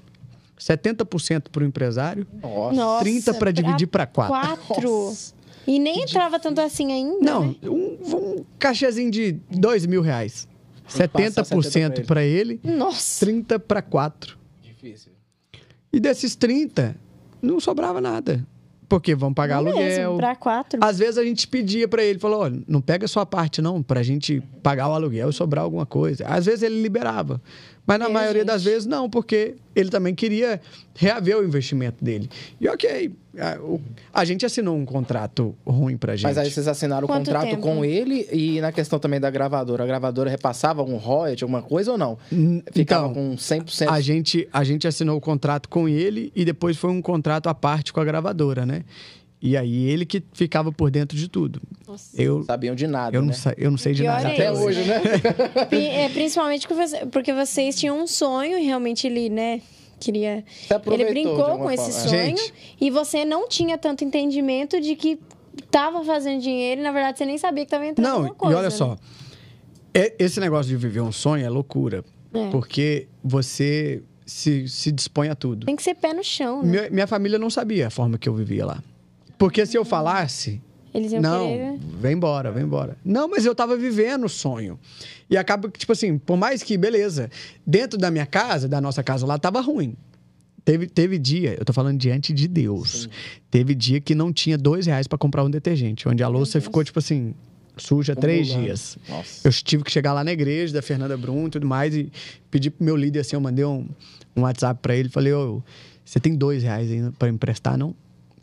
70% para o empresário, Nossa. 30% para é dividir para quatro. 4. E nem entrava tanto assim ainda. Não, né? um, um cachezinho de dois mil reais. 70% para ele, ele, Nossa. 30% para quatro. Difícil. E desses 30, não sobrava nada. Porque vão pagar não aluguel. Mesmo, pra quatro. Às vezes a gente pedia para ele, falou, olha, não pega a sua parte não, pra gente pagar o aluguel e sobrar alguma coisa. Às vezes ele liberava. Mas na é, maioria gente. das vezes não, porque ele também queria reaver o investimento dele. E ok, a, o, a gente assinou um contrato ruim pra gente. Mas aí vocês assinaram Quanto o contrato tempo? com ele e na questão também da gravadora. A gravadora repassava algum royalty, alguma coisa ou não? Ficava então, com 100%? A gente, a gente assinou o contrato com ele e depois foi um contrato à parte com a gravadora, né? E aí ele que ficava por dentro de tudo. Nossa. Eu sabiam de nada, eu não, né? sa... eu não sei de nada é até isso. hoje, né? né? *laughs* é, principalmente porque vocês tinham um sonho e realmente ele, né? Queria. Ele brincou com esse forma. sonho Gente. e você não tinha tanto entendimento de que estava fazendo dinheiro e na verdade você nem sabia que estava entrando não, alguma coisa. Não, e olha né? só. É, esse negócio de viver um sonho é loucura. É. Porque você se, se dispõe a tudo. Tem que ser pé no chão, né? Minha, minha família não sabia a forma que eu vivia lá. Porque se eu falasse, eles iam não, querer... Né? vem embora, vem embora. Não, mas eu tava vivendo o sonho. E acaba que, tipo assim, por mais que, beleza, dentro da minha casa, da nossa casa lá, tava ruim. Teve, teve dia, eu tô falando diante de Deus, Sim. teve dia que não tinha dois reais para comprar um detergente, onde a louça ficou, tipo assim, suja três dias. Nossa. Eu tive que chegar lá na igreja da Fernanda Brum e tudo mais e pedir pro meu líder, assim, eu mandei um, um WhatsApp para ele, falei, ô, você tem dois reais ainda pra emprestar, não?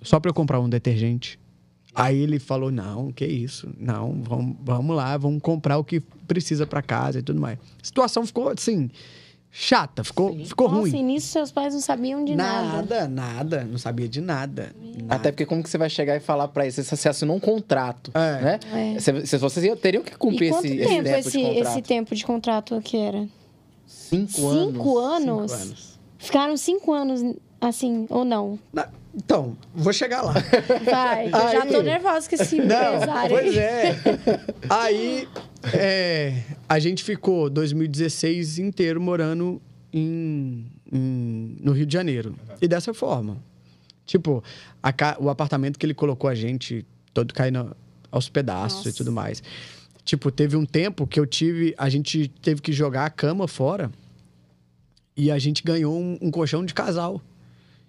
só para eu comprar um detergente. Aí ele falou: não, que isso, não, vamos, vamos lá, vamos comprar o que precisa para casa e tudo mais. A situação ficou assim, chata, ficou, Sim. ficou Nossa, ruim. Nossa, assim? início seus pais não sabiam de nada. Nada, nada, não sabia de nada, nada. Até porque como que você vai chegar e falar para eles? Você assinou um contrato, é. né? É. Cê, vocês teriam que cumprir esse, tempo esse tempo esse, de contrato. esse tempo de contrato que era? Cinco, cinco anos. anos. Cinco anos? Ficaram cinco anos assim, ou não? Na... Então, vou chegar lá. Vai, aí, já tô nervosa que esse empresário. Pois é. Aí, é, a gente ficou 2016 inteiro morando em, em, no Rio de Janeiro. E dessa forma. Tipo, a, o apartamento que ele colocou a gente todo caindo aos pedaços Nossa. e tudo mais. Tipo, teve um tempo que eu tive. A gente teve que jogar a cama fora. E a gente ganhou um, um colchão de casal.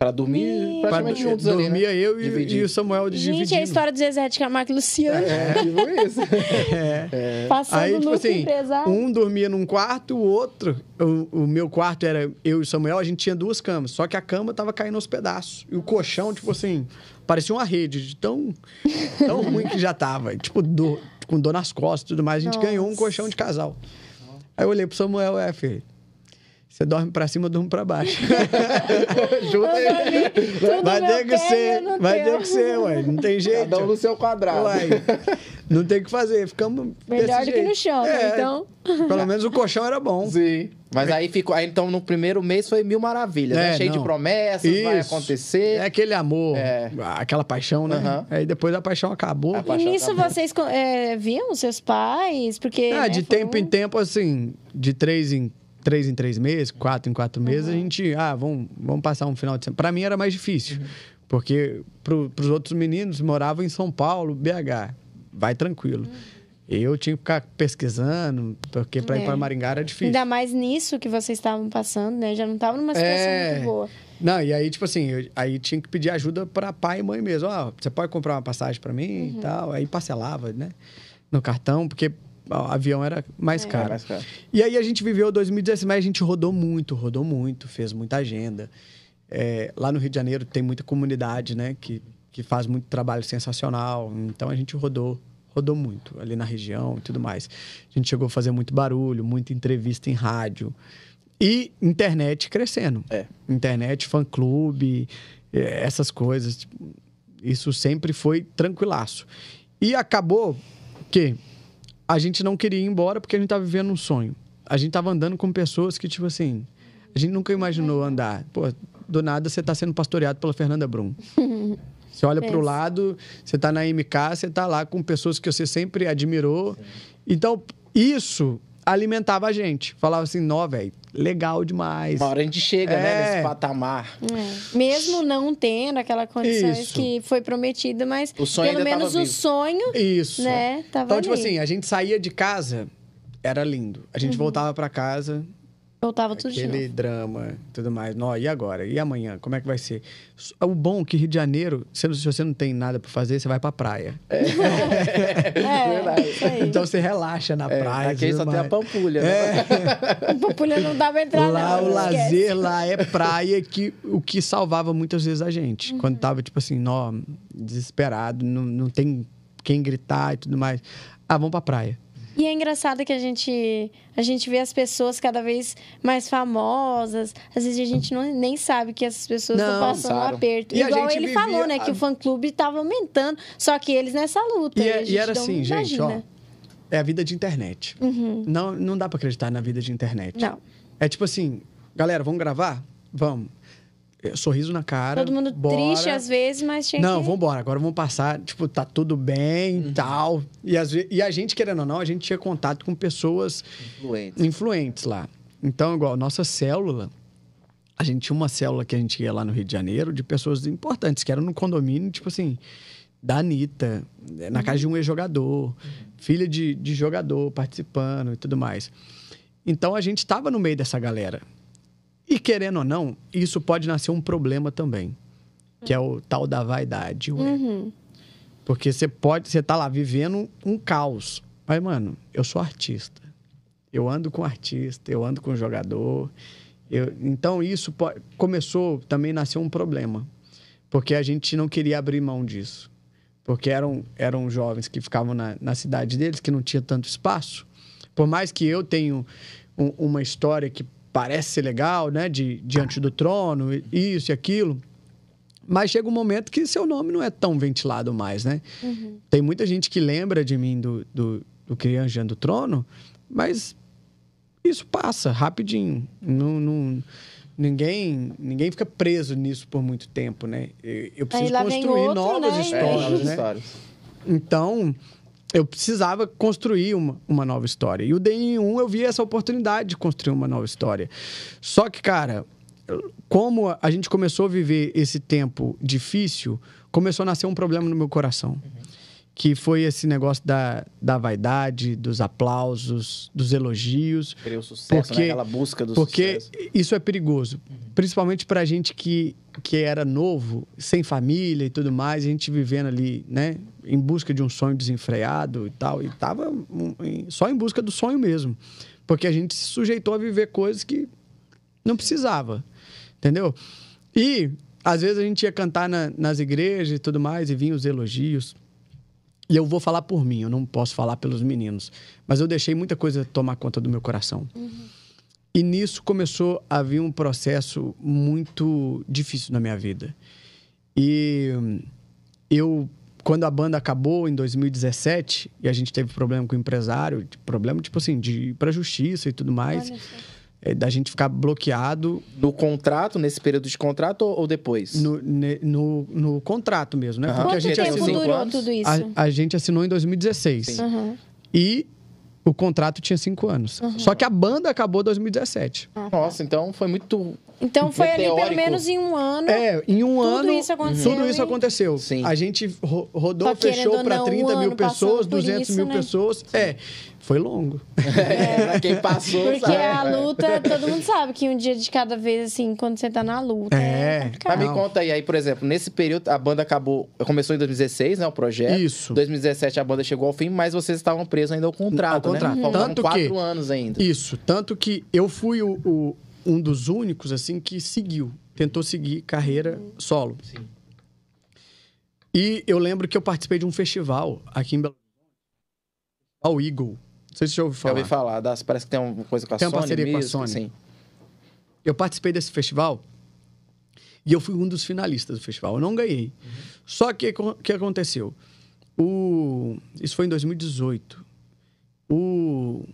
Pra dormir e... praticamente juntos dormia ali, Dormia né? É eu e, e, o Samuel de Gente, dividindo. é a história do Zezé de Camargo e Luciano. É, é tipo isso. *laughs* é. é. Passando Aí, tipo assim, empresário. um dormia num quarto, o outro... O, o, meu quarto era eu e o Samuel, a gente tinha duas camas. Só que a cama tava caindo aos pedaços. E o colchão, tipo assim, parecia uma rede de tão, tão *laughs* ruim que já tava. Tipo, do, com dor nas costas e tudo mais. A gente Nossa. ganhou um colchão de casal. Aí eu olhei pro Samuel, é, filho... Você dorme para cima, eu durmo para baixo. *laughs* Junta aí. vai ter que ser, vai ter que ser, é, ué. Não tem jeito. Cada um no seu quadrado. Uai, não tem o que fazer. Ficamos. Melhor do jeito. que no chão, né? é, né? então. Pelo menos o colchão era bom. Sim. Mas aí ficou. Aí, então, no primeiro mês foi mil maravilhas, né? é, né? Cheio não. de promessas, Isso. vai acontecer. É aquele amor, é. aquela paixão, né? Uhum. Aí depois a paixão acabou. A paixão e nisso acabou. vocês é, viam seus pais? Porque. Ah, né, de foi... tempo em tempo, assim, de três em três em três meses, quatro em quatro meses, uhum. a gente, ah, vamos, vamos passar um final de semana. Para mim era mais difícil, uhum. porque para os outros meninos moravam em São Paulo, BH, vai tranquilo. Uhum. Eu tinha que ficar pesquisando, porque para é. ir para Maringá era difícil. Ainda mais nisso que vocês estavam passando, né? Já não estava numa é. situação é... muito boa. Não, e aí, tipo assim, eu, aí tinha que pedir ajuda para pai e mãe mesmo. Ó, oh, você pode comprar uma passagem para mim e uhum. tal. Aí parcelava, né? No cartão, porque o avião era mais, é. caro. mais caro. E aí a gente viveu 2016, mas a gente rodou muito, rodou muito, fez muita agenda. É, lá no Rio de Janeiro tem muita comunidade, né? Que, que faz muito trabalho sensacional. Então a gente rodou, rodou muito ali na região e tudo mais. A gente chegou a fazer muito barulho, muita entrevista em rádio. E internet crescendo. É. Internet, fã-clube, é, essas coisas. Isso sempre foi tranquilaço. E acabou que a gente não queria ir embora porque a gente estava vivendo um sonho. A gente estava andando com pessoas que, tipo assim, a gente nunca imaginou andar. Pô, do nada você está sendo pastoreado pela Fernanda Brum. *laughs* Você olha para o lado, você está na MK, você está lá com pessoas que você sempre admirou. Então, isso alimentava a gente. Falava assim, nó, velho, legal demais. Uma hora a gente chega, né, é. né, nesse patamar. É. Mesmo não tendo aquela condição Isso. que foi prometida, mas pelo menos o sonho, Isso. né, tava Então, tipo ali. tipo assim, a gente saía de casa, era lindo. A gente uhum. voltava para casa, Voltava tudo Aquele de novo. drama, tudo mais. Não. e agora? E amanhã? Como é que vai ser? O bom é que Rio de Janeiro, se você não tem nada para fazer, você vai pra praia. É, *laughs* é, é Então você relaxa na é, praia. Aqui só mais. tem a Pampulha, né? É. *laughs* Pampulha não dá pra entrar, lá, não. Lá o lazer, esquece. lá é praia, que o que salvava muitas vezes a gente. Uhum. Quando tava, tipo assim, nó, desesperado, não, não tem quem gritar e tudo mais. Ah, vamos pra praia. E é engraçado que a gente, a gente vê as pessoas cada vez mais famosas. Às vezes a gente não, nem sabe que essas pessoas não, estão passando passaram. um aperto. E Igual ele falou, né? A... Que o fã-clube estava aumentando. Só que eles nessa luta. E, é, né, e era assim, gente, ó. É a vida de internet. Uhum. Não, não dá para acreditar na vida de internet. Não. É tipo assim, galera, vamos gravar? Vamos. É, sorriso na cara. Todo mundo bora. triste às vezes, mas tinha Não, que... vambora, agora vamos passar, tipo, tá tudo bem uhum. tal. E, as, e a gente, querendo ou não, a gente tinha contato com pessoas influentes, influentes lá. Então, igual, nossa célula, a gente tinha uma célula que a gente ia lá no Rio de Janeiro de pessoas importantes, que eram no condomínio, tipo assim, da Anitta, né, na casa de um ex-jogador, uhum. filha de, de jogador participando e tudo mais. Então a gente estava no meio dessa galera. E querendo ou não, isso pode nascer um problema também, que é o tal da vaidade. Uhum. Porque você pode, você tá lá vivendo um caos. Mas, mano, eu sou artista. Eu ando com artista, eu ando com jogador. Eu, então, isso começou, também nasceu um problema. Porque a gente não queria abrir mão disso. Porque eram, eram jovens que ficavam na, na cidade deles, que não tinha tanto espaço. Por mais que eu tenha um, uma história que parece ser legal, né? De diante do trono, isso e aquilo. Mas chega um momento que seu nome não é tão ventilado mais, né? Uhum. Tem muita gente que lembra de mim do, do, do Crianjan do Trono, mas isso passa rapidinho. Não, não, ninguém, ninguém fica preso nisso por muito tempo, né? Eu, eu preciso construir outro, novas né? histórias, é, né? Então, eu precisava construir uma, uma nova história. E o DN1 eu vi essa oportunidade de construir uma nova história. Só que, cara, como a gente começou a viver esse tempo difícil, começou a nascer um problema no meu coração. Uhum que foi esse negócio da, da vaidade, dos aplausos, dos elogios. o sucesso, né? porque, né? aquela busca do porque sucesso. Porque isso é perigoso, uhum. principalmente para a gente que, que era novo, sem família e tudo mais, a gente vivendo ali, né, em busca de um sonho desenfreado e tal, e tava só em busca do sonho mesmo, porque a gente se sujeitou a viver coisas que não precisava, entendeu? E às vezes a gente ia cantar na, nas igrejas e tudo mais, e vinham os elogios e eu vou falar por mim, eu não posso falar pelos meninos. Mas eu deixei muita coisa tomar conta do meu coração. Uhum. E nisso começou a vir um processo muito difícil na minha vida. E hum, eu, quando a banda acabou em 2017, e a gente teve problema com o empresário, tipo, problema tipo assim, de ir pra justiça e tudo mais. Olha, é, da gente ficar bloqueado. No contrato, nesse período de contrato ou, depois? No, ne, no, no, contrato mesmo, né? Uhum. Porque Quanto a gente tempo assinou, durou tudo isso? A, a, gente assinou em 2016. Uhum. E o contrato tinha cinco anos. Uhum. Só que a banda acabou em 2017. Ah, tá. Nossa, então foi muito então foi ali pelo menos em um ano. É, em um tudo ano. Isso aconteceu tudo isso aconteceu. Sim. A gente rodou, tá fechou para 30 mil pessoas, 200 isso, mil né? pessoas. É. Foi longo. É, pra quem passou. Porque sabe, a luta, todo mundo sabe que um dia de cada vez, assim, quando você tá na luta. É. é Mas me conta aí, aí, por exemplo, nesse período, a banda acabou. Começou em 2016, né? O projeto. Isso. 2017 a banda chegou ao fim, mas vocês estavam presos ainda ao contrato. Ao contrato. Né? Uhum. Tanto quatro que, anos ainda. Isso. Tanto que eu fui o, o um dos únicos assim que seguiu, tentou seguir carreira solo. Sim. E eu lembro que eu participei de um festival aqui em Belo Horizonte, Eagle. Não sei se você já ouviu falar. Eu ouvi falar, das, parece que tem uma coisa com a Sony. Tem uma parceria mesmo, com a Sony. Sim. Eu participei desse festival e eu fui um dos finalistas do festival. Eu não ganhei. Uhum. Só que o que aconteceu? O, isso foi em 2018. O.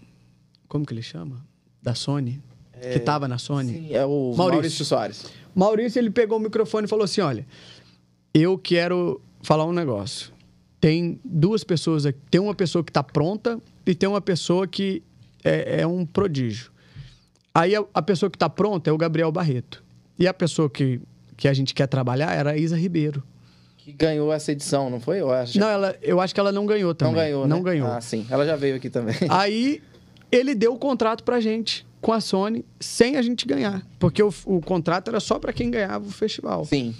Como que ele chama? Da Sony é, que estava na Sony. Sim, é o Maurício. Maurício Soares. Maurício, ele pegou o microfone e falou assim: olha, eu quero falar um negócio. Tem duas pessoas aqui. Tem uma pessoa que está pronta e tem uma pessoa que é, é um prodígio. Aí a, a pessoa que está pronta é o Gabriel Barreto. E a pessoa que, que a gente quer trabalhar era a Isa Ribeiro. Que ganhou essa edição, não foi? Eu acho. Não, ela, eu acho que ela não ganhou também. Não ganhou, Não né? ganhou. Ah, sim. Ela já veio aqui também. Aí ele deu o contrato pra gente com a Sony sem a gente ganhar. Porque o, o contrato era só para quem ganhava o festival. Sim.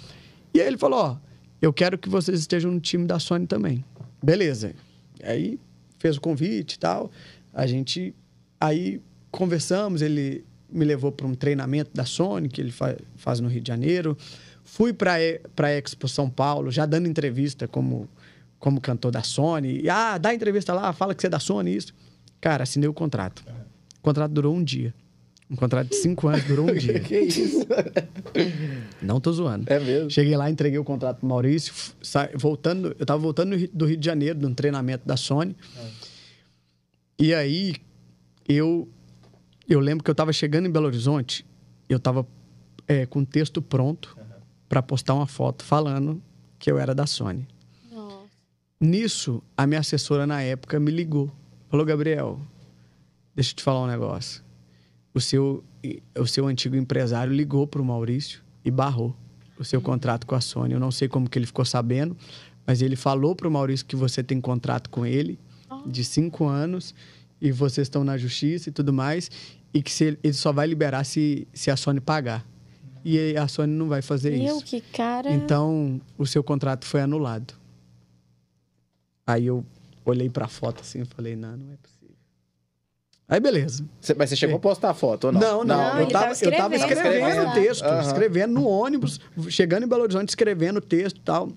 E aí ele falou: Ó, eu quero que vocês estejam no time da Sony também. Beleza. Aí fez o convite e tal. A gente. Aí conversamos, ele me levou para um treinamento da Sony, que ele fa faz no Rio de Janeiro. Fui para a Expo São Paulo, já dando entrevista como, como cantor da Sony. E, ah, dá entrevista lá, fala que você é da Sony, isso. Cara, assinei o contrato. É. O contrato durou um dia. Um contrato de cinco anos durou um *laughs* dia. que isso? Não tô zoando. É mesmo? Cheguei lá, entreguei o contrato pro Maurício. Voltando, eu tava voltando do Rio de Janeiro, num treinamento da Sony. É. E aí, eu, eu lembro que eu tava chegando em Belo Horizonte, eu tava é, com o texto pronto uhum. para postar uma foto falando que eu era da Sony. Nossa. Nisso, a minha assessora na época me ligou. Falou, Gabriel, Deixa eu te falar um negócio. O seu, o seu antigo empresário ligou para o Maurício e barrou o seu contrato com a Sony. Eu não sei como que ele ficou sabendo, mas ele falou para o Maurício que você tem contrato com ele de cinco anos e vocês estão na justiça e tudo mais e que se, ele só vai liberar se, se a Sony pagar. E a Sony não vai fazer Meu, isso. Meu, que cara... Então, o seu contrato foi anulado. Aí eu olhei para a foto assim e falei, não, não é possível. Aí beleza. Você, mas você chegou a é. postar a foto ou não? Não, não. não eu, tava, eu tava escrevendo né? o texto, uhum. escrevendo no ônibus, chegando em Belo Horizonte, escrevendo o texto e tal.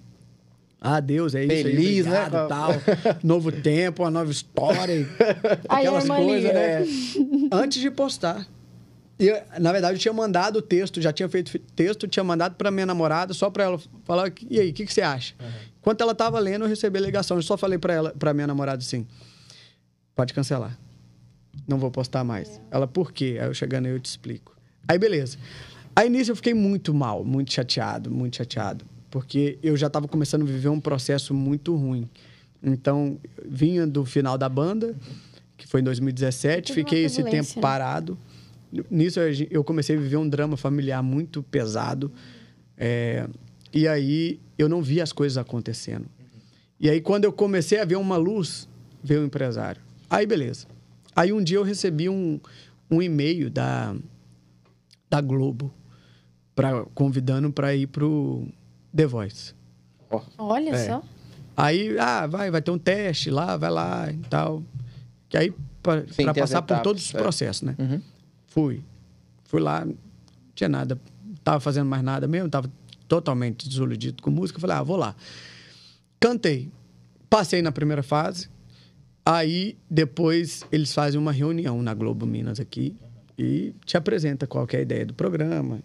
Ah, Deus, é isso. Feliz, aí, né? Ah. Tal. Novo tempo, uma nova história. *laughs* aquelas coisas, né? né? Antes de postar. E, na verdade, eu tinha mandado o texto, já tinha feito texto, tinha mandado para minha namorada, só para ela falar, e aí, o que, que você acha? Uhum. Enquanto ela tava lendo, eu recebi a ligação. Eu só falei para ela, para minha namorada assim, pode cancelar. Não vou postar mais. Ela, por quê? Aí eu chegando aí eu te explico. Aí, beleza. Aí, nisso, eu fiquei muito mal, muito chateado, muito chateado. Porque eu já estava começando a viver um processo muito ruim. Então, vinha do final da banda, que foi em 2017, fiquei esse tempo né? parado. Nisso, eu comecei a viver um drama familiar muito pesado. É... E aí, eu não via as coisas acontecendo. E aí, quando eu comecei a ver uma luz, veio o um empresário. Aí, beleza. Aí um dia eu recebi um, um e-mail da, da Globo pra, convidando para ir pro The Voice. Olha é. só. Aí, ah, vai, vai ter um teste lá, vai lá e tal. Que aí, para passar por todos os é. processos, né? Uhum. Fui. Fui lá, não tinha nada. Não tava fazendo mais nada mesmo, tava totalmente desiludido com música. Falei, ah, vou lá. Cantei. Passei na primeira fase Aí depois eles fazem uma reunião na Globo Minas aqui e te apresenta qual é a ideia do programa.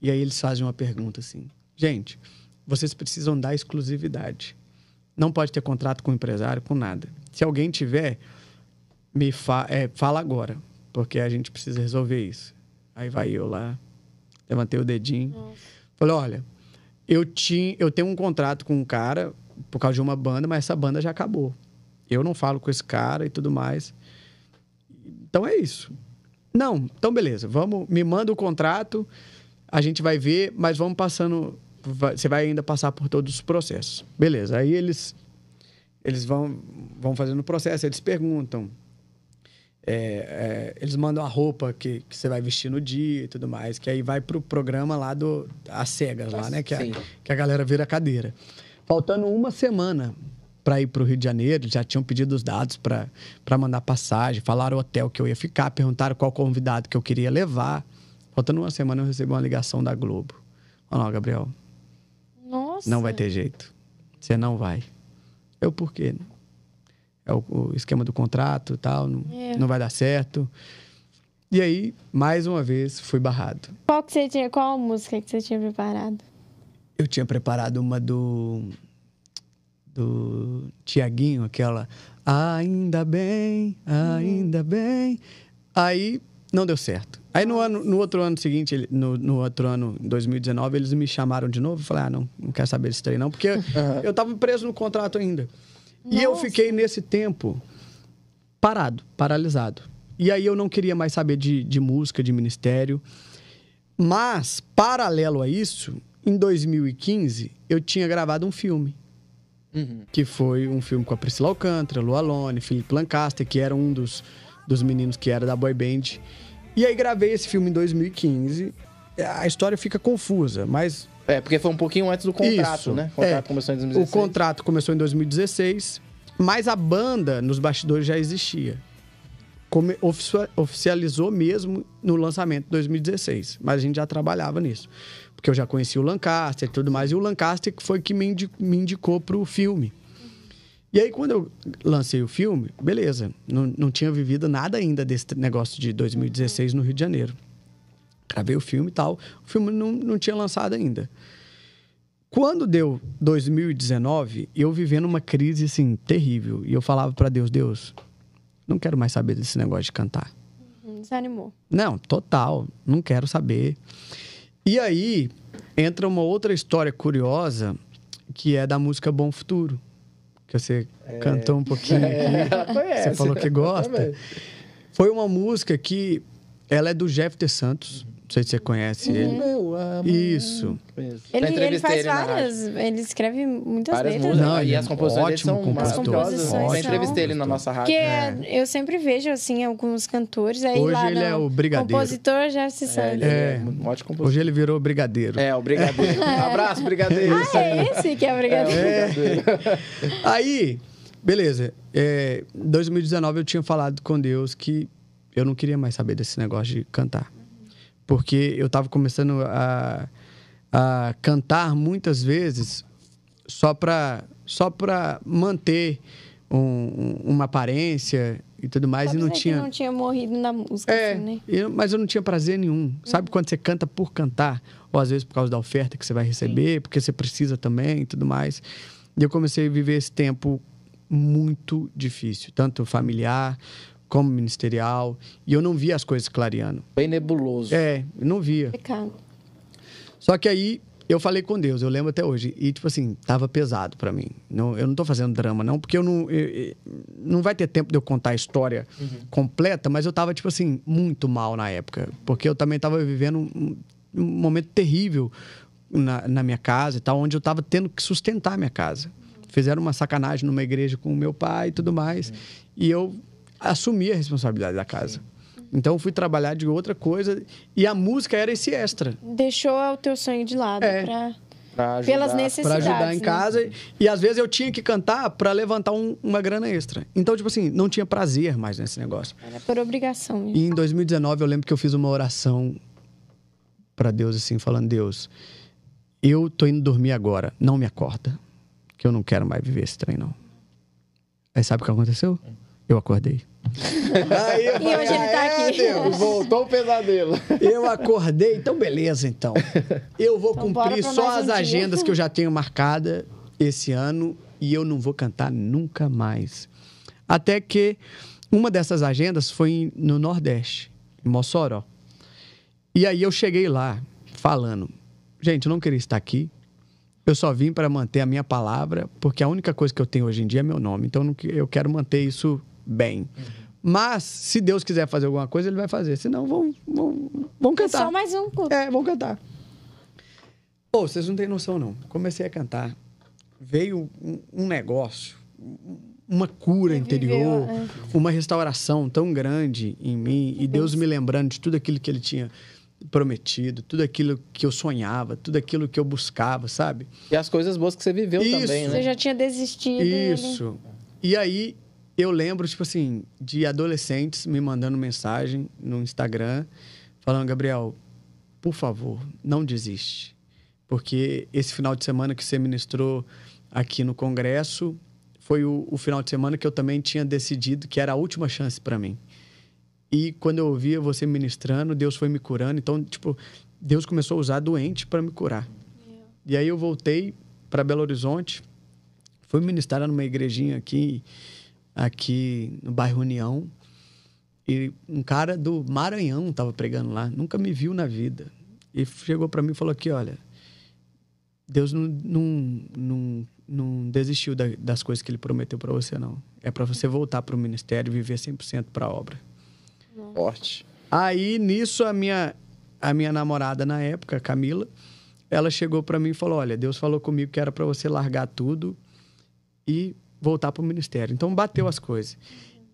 E aí eles fazem uma pergunta assim: "Gente, vocês precisam dar exclusividade. Não pode ter contrato com empresário, com nada. Se alguém tiver, me fa é, fala agora, porque a gente precisa resolver isso." Aí vai eu lá, levantei o dedinho. Nossa. Falei: "Olha, eu, tinha, eu tenho um contrato com um cara por causa de uma banda, mas essa banda já acabou eu não falo com esse cara e tudo mais. Então é isso. Não, então beleza, vamos, me manda o contrato, a gente vai ver, mas vamos passando, vai, você vai ainda passar por todos os processos. Beleza, aí eles eles vão, vão fazendo o processo, eles perguntam, é, é, eles mandam a roupa que, que você vai vestir no dia e tudo mais, que aí vai pro programa lá do a Cegas, lá, né? Que a, que a galera vira cadeira. Faltando uma semana para ir para o Rio de Janeiro, já tinham pedido os dados para mandar passagem, falaram o hotel que eu ia ficar, perguntaram qual convidado que eu queria levar. Faltando uma semana eu recebi uma ligação da Globo. Olha lá, Gabriel. Nossa. Não vai ter jeito. Você não vai. Eu, por quê? É o, o esquema do contrato e tal, não, é. não vai dar certo. E aí, mais uma vez, fui barrado. Qual que você tinha, qual música que você tinha preparado? Eu tinha preparado uma do do Tiaguinho, aquela ainda bem, ainda uhum. bem. Aí não deu certo. Aí no, ano, no outro ano seguinte, no, no outro ano, 2019, eles me chamaram de novo. e falei, ah, não, não quero saber desse trem não, porque uhum. *laughs* eu estava preso no contrato ainda. Nossa. E eu fiquei nesse tempo parado, paralisado. E aí eu não queria mais saber de, de música, de ministério. Mas, paralelo a isso, em 2015, eu tinha gravado um filme uhum. que foi um filme com a Priscila Alcântara, Lu Alone, Felipe Lancaster, que era um dos, dos meninos que era da boy band. E aí gravei esse filme em 2015. A história fica confusa, mas... É, porque foi um pouquinho antes do contrato, Isso. né? O contrato é, começou em 2016. O contrato começou em 2016, mas a banda nos bastidores já existia come, oficializou mesmo no lançamento de 2016, mas a gente já trabalhava nisso. Porque eu já conhecia o Lancaster e tudo mais, e o Lancaster foi que me, indi, me indicou para o filme. E aí, quando eu lancei o filme, beleza, não, não tinha vivido nada ainda desse negócio de 2016 no Rio de Janeiro. Gravei o filme e tal, o filme não, não tinha lançado ainda. Quando deu 2019, eu vivendo uma crise assim terrível, e eu falava para Deus, Deus, não quero mais saber desse negócio de cantar. Uhum, desanimou. Não, total. Não quero saber. E aí entra uma outra história curiosa que é da música Bom Futuro. Que você é. cantou um pouquinho é, *laughs* aqui. Você falou que gosta. Foi uma música que ela é do Jefter Santos. Uhum sei se você conhece uhum. ele. Meu amor. Isso. Ele, ele faz ele várias. Ele escreve muitas várias letras. Não, e é as composições ótimo são compositor. Eu entrevistei ele na nossa rádio. Porque é. eu sempre vejo, assim, alguns cantores. Aí Hoje lá ele é o brigadeiro. compositor já se é, sabe. É, é, um ótimo compositor. Hoje ele virou brigadeiro. É, o brigadeiro. *laughs* É. Abraço, brigadeiro. ah, é esse que é o brigadeiro. É, *laughs* o aí, beleza. Em 2019 eu tinha falado com Deus que eu não queria mais saber desse negócio de cantar porque eu estava começando a, a cantar muitas vezes só para só para manter um, uma aparência e tudo mais. Sabe e não tinha. não tinha morrido na música, é, assim, né? Eu, mas eu não tinha prazer nenhum. Sabe uhum. quando você canta por cantar? Ou às vezes por causa da oferta que você vai receber, Sim. porque você precisa também e tudo mais. E eu comecei a viver esse tempo muito difícil, tanto familiar como ministerial, e eu não via as coisas clareando. Bem nebuloso. É, não via. Pecado. Só que aí eu falei com Deus, eu lembro até hoje, e tipo assim, tava pesado para mim. Não, eu não tô fazendo drama não, porque eu não eu, não vai ter tempo de eu contar a história uhum. completa, mas eu tava tipo assim, muito mal na época, porque eu também tava vivendo um, um momento terrível na, na, minha casa e tal, onde eu tava tendo que sustentar a minha casa. Fizeram uma sacanagem numa igreja com o meu pai e tudo mais. Uhum. E eu assumir a responsabilidade da casa. Sim. Então fui trabalhar de outra coisa e a música era esse extra. Deixou o teu sonho de lado é. Pra ajudar, pelas necessidades. Pra ajudar né? em né? casa. E às vezes eu tinha que cantar para levantar um, uma grana extra. Então, tipo assim, não tinha prazer mais nesse negócio. Era por obrigação. Mesmo. E em 2019 eu lembro que eu fiz uma oração para Deus, assim, falando: Deus, eu tô indo dormir agora, não me acorda, que eu não quero mais viver esse trem, não. Aí sabe o que aconteceu? Eu acordei. Aí eu e hoje ele tá é, aqui. Deus, voltou o pesadelo. Eu acordei, então beleza, então. Eu vou então cumprir só as um agendas dia. que eu já tenho marcada esse ano e eu não vou cantar nunca mais. Até que uma dessas agendas foi no Nordeste, em Mossoró. E aí eu cheguei lá falando, gente, eu não queria estar aqui. Eu só vim para manter a minha palavra, porque a única coisa que eu tenho hoje em dia é meu nome. Então eu quero manter isso bem. Uhum. Mas, se Deus quiser fazer alguma coisa, ele vai fazer. Senão, vão, vão, vão cantar. É só mais um culto. É, vão cantar. Pô, vocês não têm noção, não. Comecei a cantar. Veio um, um negócio, uma cura interior, é. uma restauração tão grande em mim. E Deus me lembrando de tudo aquilo que ele tinha prometido, tudo aquilo que eu sonhava, tudo aquilo que eu buscava, sabe? E as coisas boas que você viveu Isso. também, né? Você já tinha desistido. Isso. Ele... E aí, eu lembro, tipo assim, de adolescentes me mandando mensagem no Instagram, falando, Gabriel, por favor, não desiste. Porque esse final de semana que você ministrou aqui no Congresso foi o, o final de semana que eu também tinha decidido que era a última chance para mim. E quando eu ouvia você ministrando, Deus foi me curando. Então, tipo, Deus começou a usar doente para me curar. E aí eu voltei para Belo Horizonte, fui ministrar numa igrejinha aqui. E aqui no bairro União. E um cara do Maranhão estava pregando lá, nunca me viu na vida. E chegou para mim e falou aqui, olha, Deus não, não, não, não desistiu da, das coisas que ele prometeu para você, não. É para você voltar para o ministério e viver 100% para a obra. Forte. Aí, nisso, a minha, a minha namorada na época, Camila, ela chegou para mim e falou, olha, Deus falou comigo que era para você largar tudo e voltar para o ministério. Então bateu as coisas.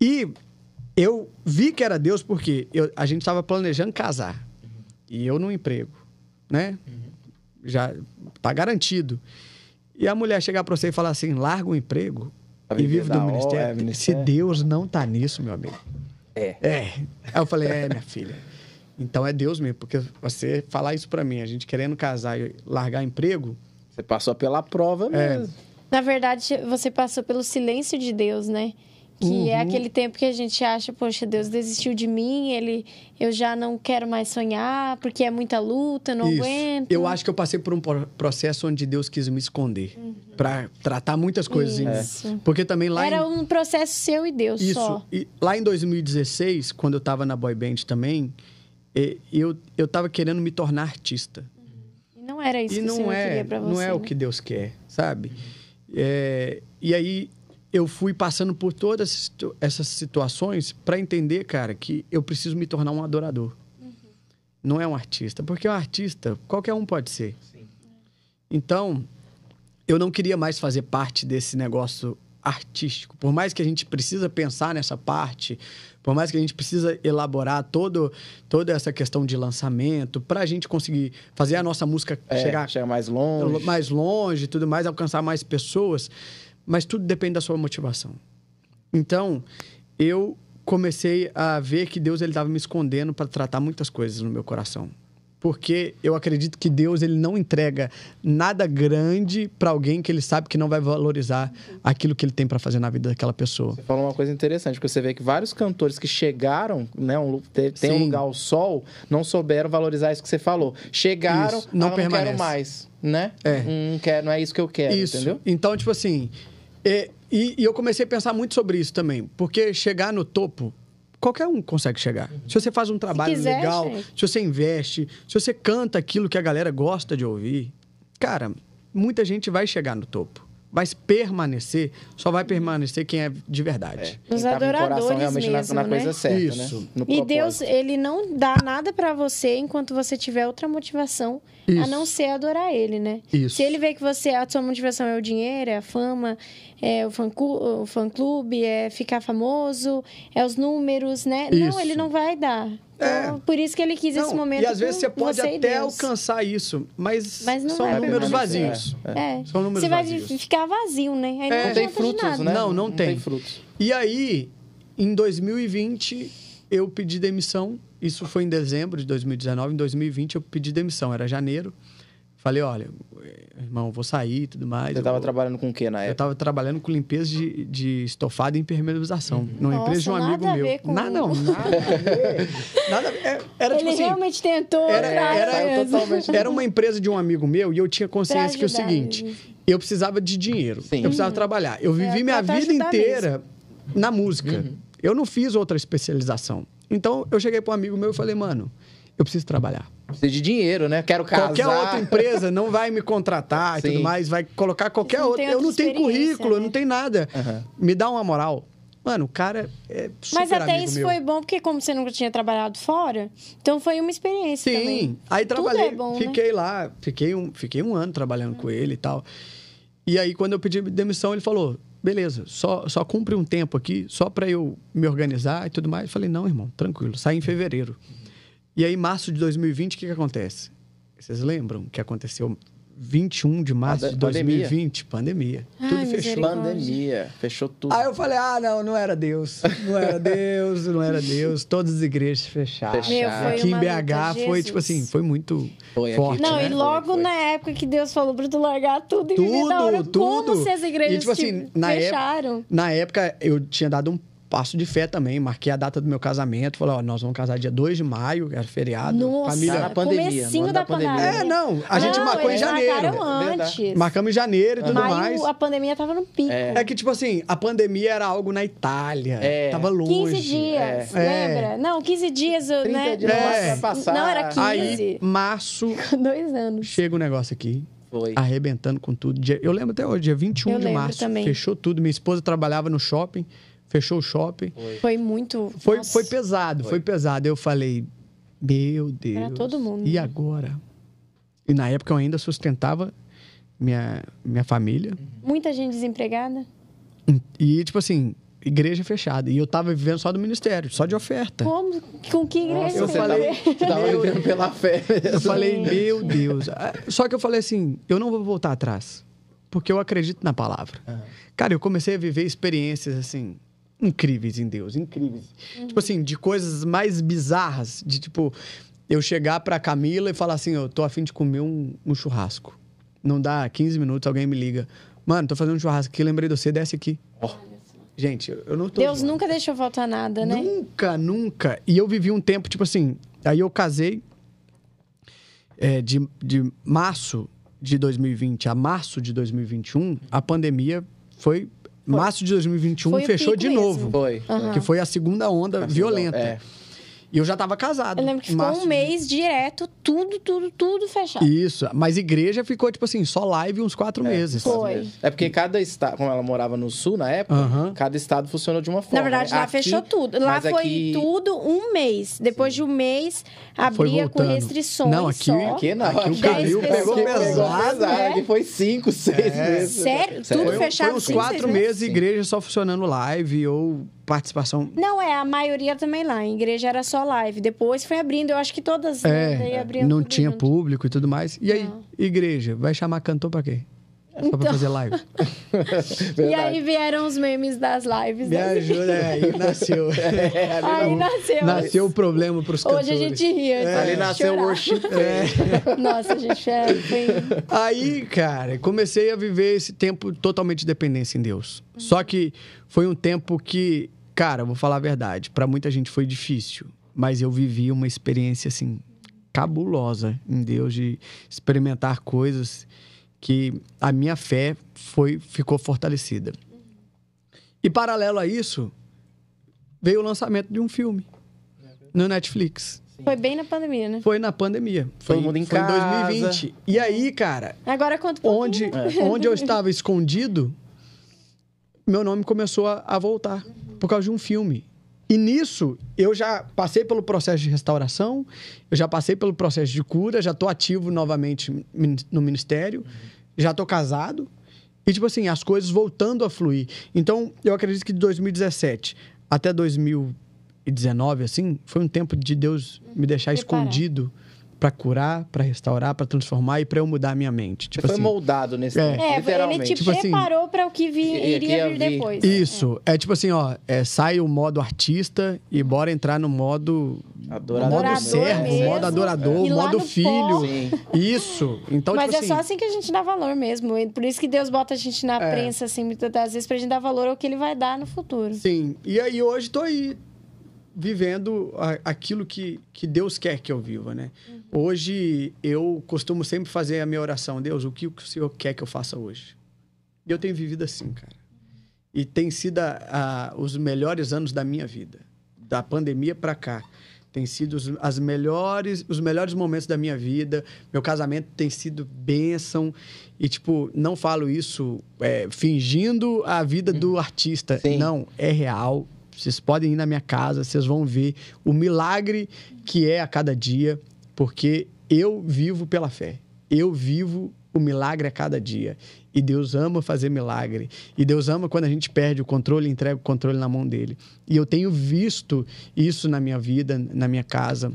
E eu vi que era Deus porque eu, a gente estava planejando casar. E eu no emprego, né? Uhum. Já tá garantido. E a mulher chegar para você e falar assim: larga o emprego e vive do é ministério. É ministério. Se Deus não tá nisso, meu amigo. É. É. Aí eu falei: é, minha filha. Então é Deus mesmo, porque você falar isso para mim, a gente querendo casar e largar emprego. Você passou pela prova é. mesmo. É, na verdade, você passou pelo silêncio de Deus, né? Que é uhum. é aquele tempo que a gente acha, poxa, Deus desistiu de mim, ele, eu já não quero mais sonhar, porque é muita luta, não Isso. aguento. Eu acho que eu passei por um processo onde Deus quis me esconder, uhum. para tratar muitas coisas. Isso. Porque também lá Era em... um processo seu e Deus Isso. só. E lá em 2016, quando eu tava na boy band também, eu eu tava querendo me tornar artista. Uhum. E não era isso e que não o Senhor é, queria para você. Não é né? o que Deus quer, sabe? Uhum. É, e aí eu fui passando por todas essas situações para entender, cara, que eu preciso me tornar um adorador. Uhum. Não é um artista. Porque um artista, qualquer um pode ser. Sim. Então, eu não queria mais fazer parte desse negócio artístico. Por mais que a gente precisa pensar nessa parte, por mais que a gente precisa elaborar todo, toda essa questão de lançamento, para a gente conseguir fazer a nossa música é, chegar, chegar mais longe, mais longe, tudo mais, alcançar mais pessoas, mas tudo depende da sua motivação. Então, eu comecei a ver que Deus ele estava me escondendo para tratar muitas coisas no meu coração porque eu acredito que Deus ele não entrega nada grande para alguém que ele sabe que não vai valorizar aquilo que ele tem para fazer na vida daquela pessoa. Você falou uma coisa interessante, porque você vê que vários cantores que chegaram, né, um, tem um lugar ao sol, não souberam valorizar isso que você falou. Chegaram, isso. não, ah, não quero mais, né? É. Não, hum, quero, não é isso que eu quero, isso. entendeu? Então, tipo assim, é, e, e eu comecei a pensar muito sobre isso também, porque chegar no topo qualquer um consegue chegar. Uhum. Se você faz um trabalho se quiser, legal, se você investe, se você canta aquilo que a galera gosta de ouvir, cara, muita gente vai chegar no topo. Mas permanecer, só vai permanecer quem é de verdade. É. Os tá adoradores realmente mesmo, na, na né? coisa certa, né? Isso. Né? E Deus, ele não dá nada para você enquanto você tiver outra motivação Isso. a não ser adorar ele, né? Isso. Se ele vê que você a sua motivação é o dinheiro, é a fama, é o fã, o fã clube, é ficar famoso, é os números, né? Isso. Não, ele não vai dar. É. Então, por isso que ele quis não, esse momento. E às vezes você pode você até alcançar isso, mas, mas são é números vazios. É. é, é. São números você vazios. vai ficar vazio, né? Aí é. Não tem frutos, né? Não, não, não tem. tem. frutos. E aí, em 2020, eu pedi demissão. Isso foi em dezembro de 2019. Em 2020, eu pedi demissão. Era janeiro. Falei, olha, irmão, vou sair e tudo mais. Você estava trabalhando com o que na época? Eu estava trabalhando com limpeza de, de estofado e impermeabilização. Uhum. Numa Nossa, empresa de um amigo meu. nada, não, *laughs* nada a ver. nada, é, era, tipo Ele tipo assim, realmente tentou. Era, era, totalmente... era uma empresa de um amigo meu e eu tinha consciência que é o seguinte: eu precisava de dinheiro. Sim. Eu precisava uhum. trabalhar. Eu é, vivi é, minha vida inteira mesmo. na música. Uhum. Eu não fiz outra especialização. Então eu cheguei para um amigo meu e falei, mano, eu preciso trabalhar. Preciso de dinheiro, né? Quero casar. Qualquer outra empresa não vai me contratar e tudo mais, vai colocar qualquer outra. Eu não tenho currículo, né? eu não tenho nada. Uhum. Me dá uma moral. Mano, o cara é super Mas até isso meu. foi bom, porque como você nunca tinha trabalhado fora, então foi uma experiência Sim. Também. Aí é trabalhei, é bom, né? fiquei né? lá, fiquei um, fiquei um ano trabalhando uhum. com ele e tal. E aí, quando eu pedi demissão, ele falou, beleza, só, só cumpre um tempo aqui, só para eu me organizar e tudo mais. Eu falei, não, irmão, tranquilo, sai em fevereiro. E aí, março de 2020, o que, que acontece? Vocês lembram que aconteceu 21 de março de 2020, pandemia. Ai, tudo fechou. Pandemia, fechou tudo. Aí eu falei: ah, não, não era Deus. Não era Deus, não era Deus. Todas as igrejas fecharam. Meu, aqui em BH luta, foi, tipo assim, foi muito foi forte. não, né? e né? logo foi, foi. na época que Deus falou pra tu largar tudo, tudo e tudo, hora, tudo. como se as igrejas e, tipo assim, na fecharam. Época, na época, eu tinha dado um passo de fé também. Marquei a data do meu casamento. Falei, ó, nós vamos casar dia 2 de maio, era é feriado. Nossa, família na pandemia. Comecinho da, da pandemia. pandemia. É, não. A não, gente marcou em janeiro. É antes. Marcamos em janeiro e tudo maio, mais. a pandemia tava no pico. É. é. que, tipo assim, a pandemia era algo na Itália. É. Tava longe. 15 dias, é. lembra? Não, 15 dias, né? Dias é. passar. Não, era 15. Aí, março. *laughs* Dois anos. Chega o um negócio aqui. Foi. Arrebentando com tudo. Eu lembro até hoje, dia 21 eu de março. Também. Fechou tudo. Minha esposa trabalhava no shopping fechou o shopping. Foi muito. Foi, foi pesado, foi. foi. pesado. Eu falei, meu Deus. Era todo mundo. E né? agora? E na época eu ainda sustentava minha, minha família. Muita gente desempregada. E, tipo assim, igreja fechada. E eu tava vivendo só do ministério, só de oferta. Como? Com que igreja? Nossa, eu falei, tava, tava vivendo pela fé. Eu falei, meu Deus. Ah, só que eu falei assim, eu não vou voltar atrás. Porque eu acredito na palavra. Uhum. Cara, eu comecei a viver experiências assim, incríveis em Deus, incríveis. Uhum. Tipo assim, de coisas mais bizarras, de tipo, eu chegar pra Camila e falar assim, eu tô afim de comer um, um churrasco. Não dá 15 minutos, alguém me liga. Mano, tô fazendo um churrasco aqui, lembrei de você, desce aqui. Oh. Gente, eu, não tô... Deus nunca deixou faltar nada, né? Nunca, nunca. E eu vivi um tempo, tipo assim, aí eu casei é, de, de março de 2020 a março de 2021, a pandemia foi Março de 2021 foi fechou de novo. Foi. Uhum. Que foi a segunda onda a violenta. Segunda, é. E eu já estava casado. Eu lembro que ficou um mês de... direto, tudo, tudo, tudo fechado. Isso. Mas igreja ficou, tipo assim, só live uns quatro é, meses. Foi. É porque cada estado, como ela morava no sul na época, cada estado funcionou de uma forma. Na né? verdade, lá aqui, fechou tudo. Lá foi aqui... tudo um mês. Depois Sim. de um mês, abria com restrições. Não, aqui, só. aqui não. Aqui o Caril pegou pesado. Né? Aqui foi cinco, seis é. meses. Sério? Tudo Sério? fechado. Foi uns quatro meses, igreja só funcionando live ou participação. Não, é, a maioria também lá. A igreja era só live. Depois foi abrindo, eu acho que todas. É, né, não tinha junto. público e tudo mais. E aí, igreja, vai chamar cantor para quê? É só então... pra fazer live. *laughs* e aí vieram os memes das lives. Me das né? ajuda, é, aí nasceu. *laughs* É, aí não, nasceu. Nasceu o problema pros cantores. Hoje a gente ria. É. Ali nasceu o worship. É. *laughs* Nossa, a gente é... Bem... Aí, cara, comecei a viver esse tempo totalmente de dependência em Deus. Só que foi um tempo que Cara, vou falar a verdade. Para muita gente foi difícil, mas eu vivi uma experiência assim cabulosa em Deus de experimentar coisas que a minha fé foi ficou fortalecida. E paralelo a isso, veio o lançamento de um filme no Netflix. Foi bem na pandemia, né? Foi na pandemia. Foi, Todo mundo em foi casa. em 2020. E aí, cara. Agora é quanto Onde, é. onde eu estava escondido, meu nome começou a, a voltar por causa de um filme. E nisso, eu já passei pelo processo de restauração, eu já passei pelo processo de cura, já estou ativo novamente no ministério, uhum. já estou casado. E, tipo assim, as coisas voltando a fluir. Então, eu acredito que de 2017 até 2019, assim, foi um tempo de Deus me deixar Preparar. escondido para curar, para restaurar, para transformar e para eu mudar a minha mente. Tipo Você assim, foi moldado nesse é, momento, literalmente. É, ele te tipo assim, preparou assim, para o que vi, iria é vir depois. Isso. É. é, tipo assim, ó, é, sai o modo artista e bora entrar no modo adorador, modo servo, mesmo. modo adorador, é. modo filho. Isso. Então, Mas tipo é assim, só assim que a gente dá valor mesmo. Por isso que Deus bota a gente na é. prensa assim muitas das vezes pra gente dar valor ao que ele vai dar no futuro. Sim. E aí hoje tô aí vivendo a, aquilo que, que Deus quer que eu viva, né? Uhum. Hoje eu costumo sempre fazer a minha oração, Deus, o que o Senhor quer que eu faça hoje? E eu tenho vivido assim, cara. E tem sido a, a, os melhores anos da minha vida, da pandemia para cá. Tem sido os, as melhores, os melhores momentos da minha vida. Meu casamento tem sido bênção. E, tipo, não falo isso é, fingindo a vida do uhum. artista. Sim. Não, é real vocês podem ir na minha casa, vocês vão ver o milagre que é a cada dia, porque eu vivo pela fé. Eu vivo o milagre a cada dia. E Deus ama fazer milagre. E Deus ama quando a gente perde o controle e entrega o controle na mão dele. E eu tenho visto isso na minha vida, na minha casa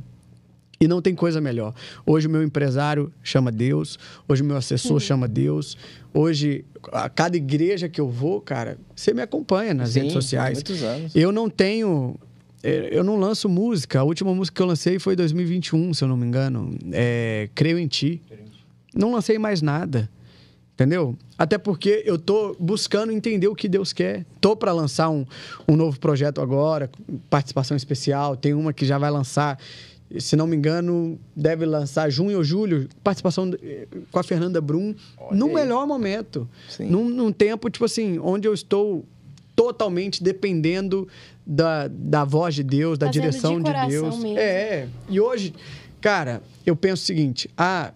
e não tem coisa melhor. Hoje o meu empresário chama Deus, hoje o meu assessor uhum. chama Deus, hoje a cada igreja que eu vou, cara, você me acompanha nas Sim, redes sociais. Muitos anos. Eu não tenho eh, eu não lanço música. A última música que eu lancei foi 2021, se eu não me engano. É, Creio em Ti. Não lancei mais nada. Entendeu? Até porque eu tô buscando entender o que Deus quer. Tô para lançar um, um novo projeto agora, participação especial. Tem uma que já vai lançar se não me engano, deve lançar junho ou julho, participação com a Fernanda Brum, no melhor momento. Num, num, tempo, tipo assim, onde eu estou totalmente dependendo da, da voz de Deus, da Fazendo direção de, de Deus. Mesmo. É, é, e hoje, cara, eu penso o seguinte, a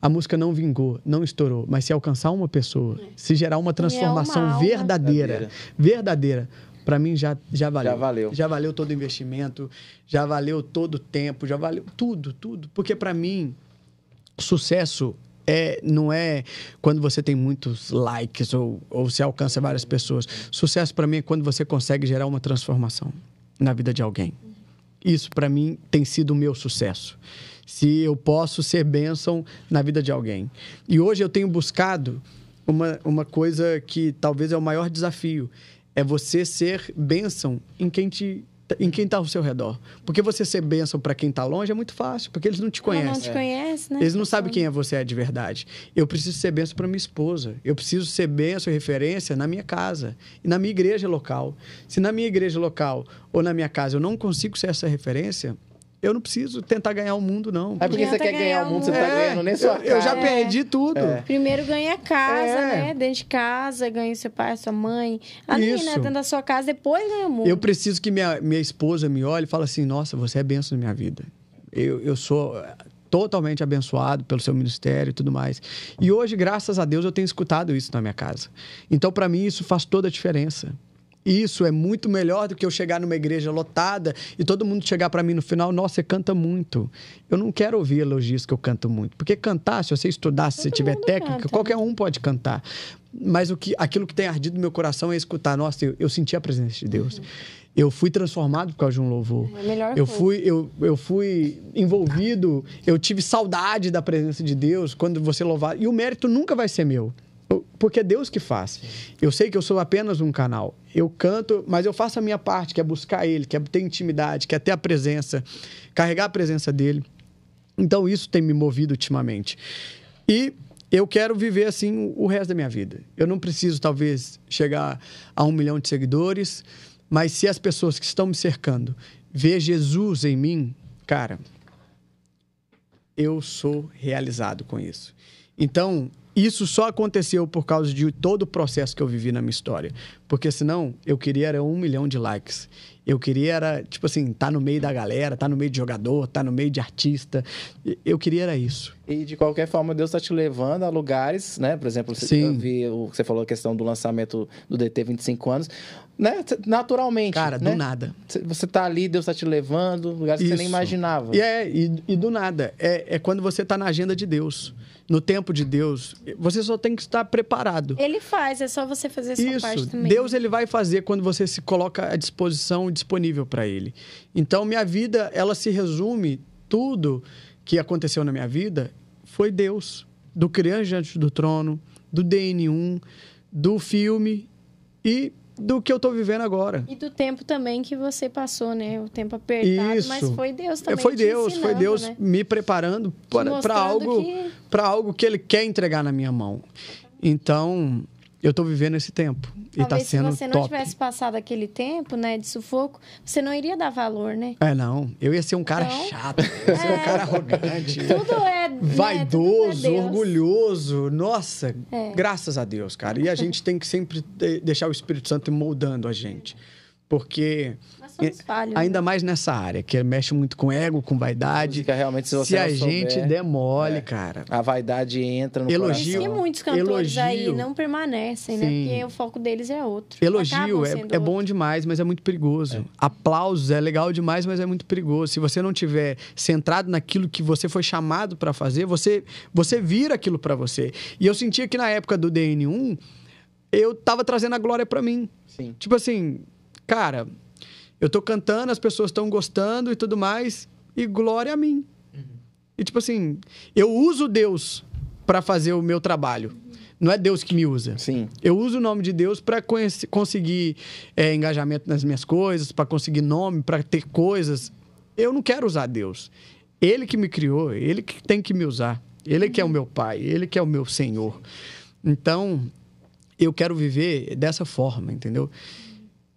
a música não vingou, não estourou, mas se alcançar uma pessoa, é. se gerar uma transformação é uma verdadeira, verdadeira, verdadeira, para mim já, já valeu. Já valeu. Já valeu todo o investimento, já valeu todo o tempo, já valeu tudo, tudo. Porque para mim, sucesso é, não é quando você tem muitos likes ou, ou se alcança várias pessoas. Sucesso para mim é quando você consegue gerar uma transformação na vida de alguém. Isso para mim tem sido o meu sucesso. Se eu posso ser bênção na vida de alguém. E hoje eu tenho buscado uma, uma coisa que talvez é o maior desafio, é você ser bênção em quem te em quem está ao seu redor. Porque você ser bênção para quem está longe é muito fácil, porque eles não te conhecem. Não, não te conhece, né? Eles não sabem quem é você é de verdade. Eu preciso ser bênção para minha esposa. Eu preciso ser bênção e referência na minha casa e na minha igreja local. Se na minha igreja local ou na minha casa eu não consigo ser essa referência, eu não preciso tentar ganhar o mundo, não. É porque você quer ganhar, ganhar o mundo, você está tá ganhando nem sua eu, é, casa. Eu já perdi é. tudo. É. Primeiro ganha a casa, né? Dentro de casa, ganha seu pai, sua mãe. Ali, né? Isso. né? Dentro da sua casa, depois ganha o mundo. Eu preciso que minha, minha esposa me olhe e fale assim, nossa, você é benção na minha vida. Eu, eu sou eh, totalmente abençoado pelo seu ministério e tudo mais. E hoje, graças a Deus, eu tenho escutado isso na minha casa. Então, para mim, isso faz toda a diferença. Isso é muito melhor do que eu chegar numa igreja lotada e todo mundo chegar para mim no final, nossa, você canta muito. Eu não quero ouvir elogios que eu canto muito, porque cantar, se você estudar, se todo você tiver técnica, canta. Né? qualquer um pode cantar. Mas o que, aquilo que tem ardido no meu coração é escutar, nossa, eu, eu senti a presença de Deus. Uhum. Eu fui transformado por causa de um louvor. É eu fui, eu, eu fui envolvido, eu tive saudade da presença de Deus quando você louvar. E o mérito nunca vai ser meu. Porque é Deus que faz. Eu sei que eu sou apenas um canal. Eu canto, mas eu faço a minha parte, que é buscar Ele, que é ter intimidade, que é ter a presença, carregar a presença dEle. Então, isso tem me movido ultimamente. E eu quero viver assim o resto da minha vida. Eu não preciso, talvez, chegar a um milhão de seguidores, mas se as pessoas que estão me cercando ver Jesus em mim, cara, eu sou realizado com isso. Então, isso só aconteceu por causa de todo o processo que eu vivi na minha história. Porque senão, eu queria era um milhão de likes. Eu queria era, tipo assim, tá no meio da galera, tá no meio de jogador, tá no meio de artista. Eu queria era isso. E de qualquer forma, Deus está te levando a lugares, né? Por exemplo, você, Sim. eu vi o que você falou a questão do lançamento do DT 25 anos né? Naturalmente. Cara, né? do nada. Você tá ali, Deus tá te levando, lugares que Isso. você nem imaginava. E, é, e, e do nada. É, é quando você tá na agenda de Deus. No tempo de Deus, você só tem que estar preparado. Ele faz, é só você fazer a sua Isso. parte também. Deus ele vai fazer quando você se coloca à disposição, disponível para ele. Então, minha vida, ela se resume tudo que aconteceu na minha vida foi Deus, do criança diante do trono, do DN1, do filme e do que eu tô vivendo agora. E do tempo também que você passou, né? O tempo apertado, Isso. mas foi Deus é, também. Foi Deus, foi Deus né? me preparando para algo, que... para algo que ele quer entregar na minha mão. Então, eu estou vivendo esse tempo. Talvez e tá sendo se você top. não tivesse passado aquele tempo, né, de sufoco, você não iria dar valor, né? É, não. Eu ia ser um cara então, chato, eu ia ser é, um cara arrogante. Tudo é. Né, é Vaidoso, né, orgulhoso. Nossa, é. graças a Deus, cara. E a gente tem que sempre deixar o Espírito Santo moldando a gente. Porque somos falhos. Ainda né? mais nessa área, que mexe muito com ego, com vaidade. Música, realmente, se, se a souber, gente demole, é. cara. A vaidade entra no elogio, coração. E muitos cantores elogio, aí não permanecem, né? sim. né? Porque o foco deles é outro. Elogio é, é outro. bom demais, mas é muito perigoso. É. Aplausos é legal demais, mas é muito perigoso. Se você não tiver centrado naquilo que você foi chamado para fazer, você, você vira aquilo para você. E eu sentia que na época do DN1, eu tava trazendo a glória para mim. Sim. Tipo assim, cara, eu tô cantando, as pessoas estão gostando e tudo mais, e glória a mim. Uhum. E tipo assim, eu uso Deus para fazer o meu trabalho. Não é Deus que me usa. Sim. Eu uso o nome de Deus para conseguir é, engajamento nas minhas coisas, para conseguir nome, para ter coisas. Eu não quero usar Deus. Ele que me criou, ele que tem que me usar. Ele que é o meu pai, ele que é o meu senhor. Então, eu quero viver dessa forma, entendeu?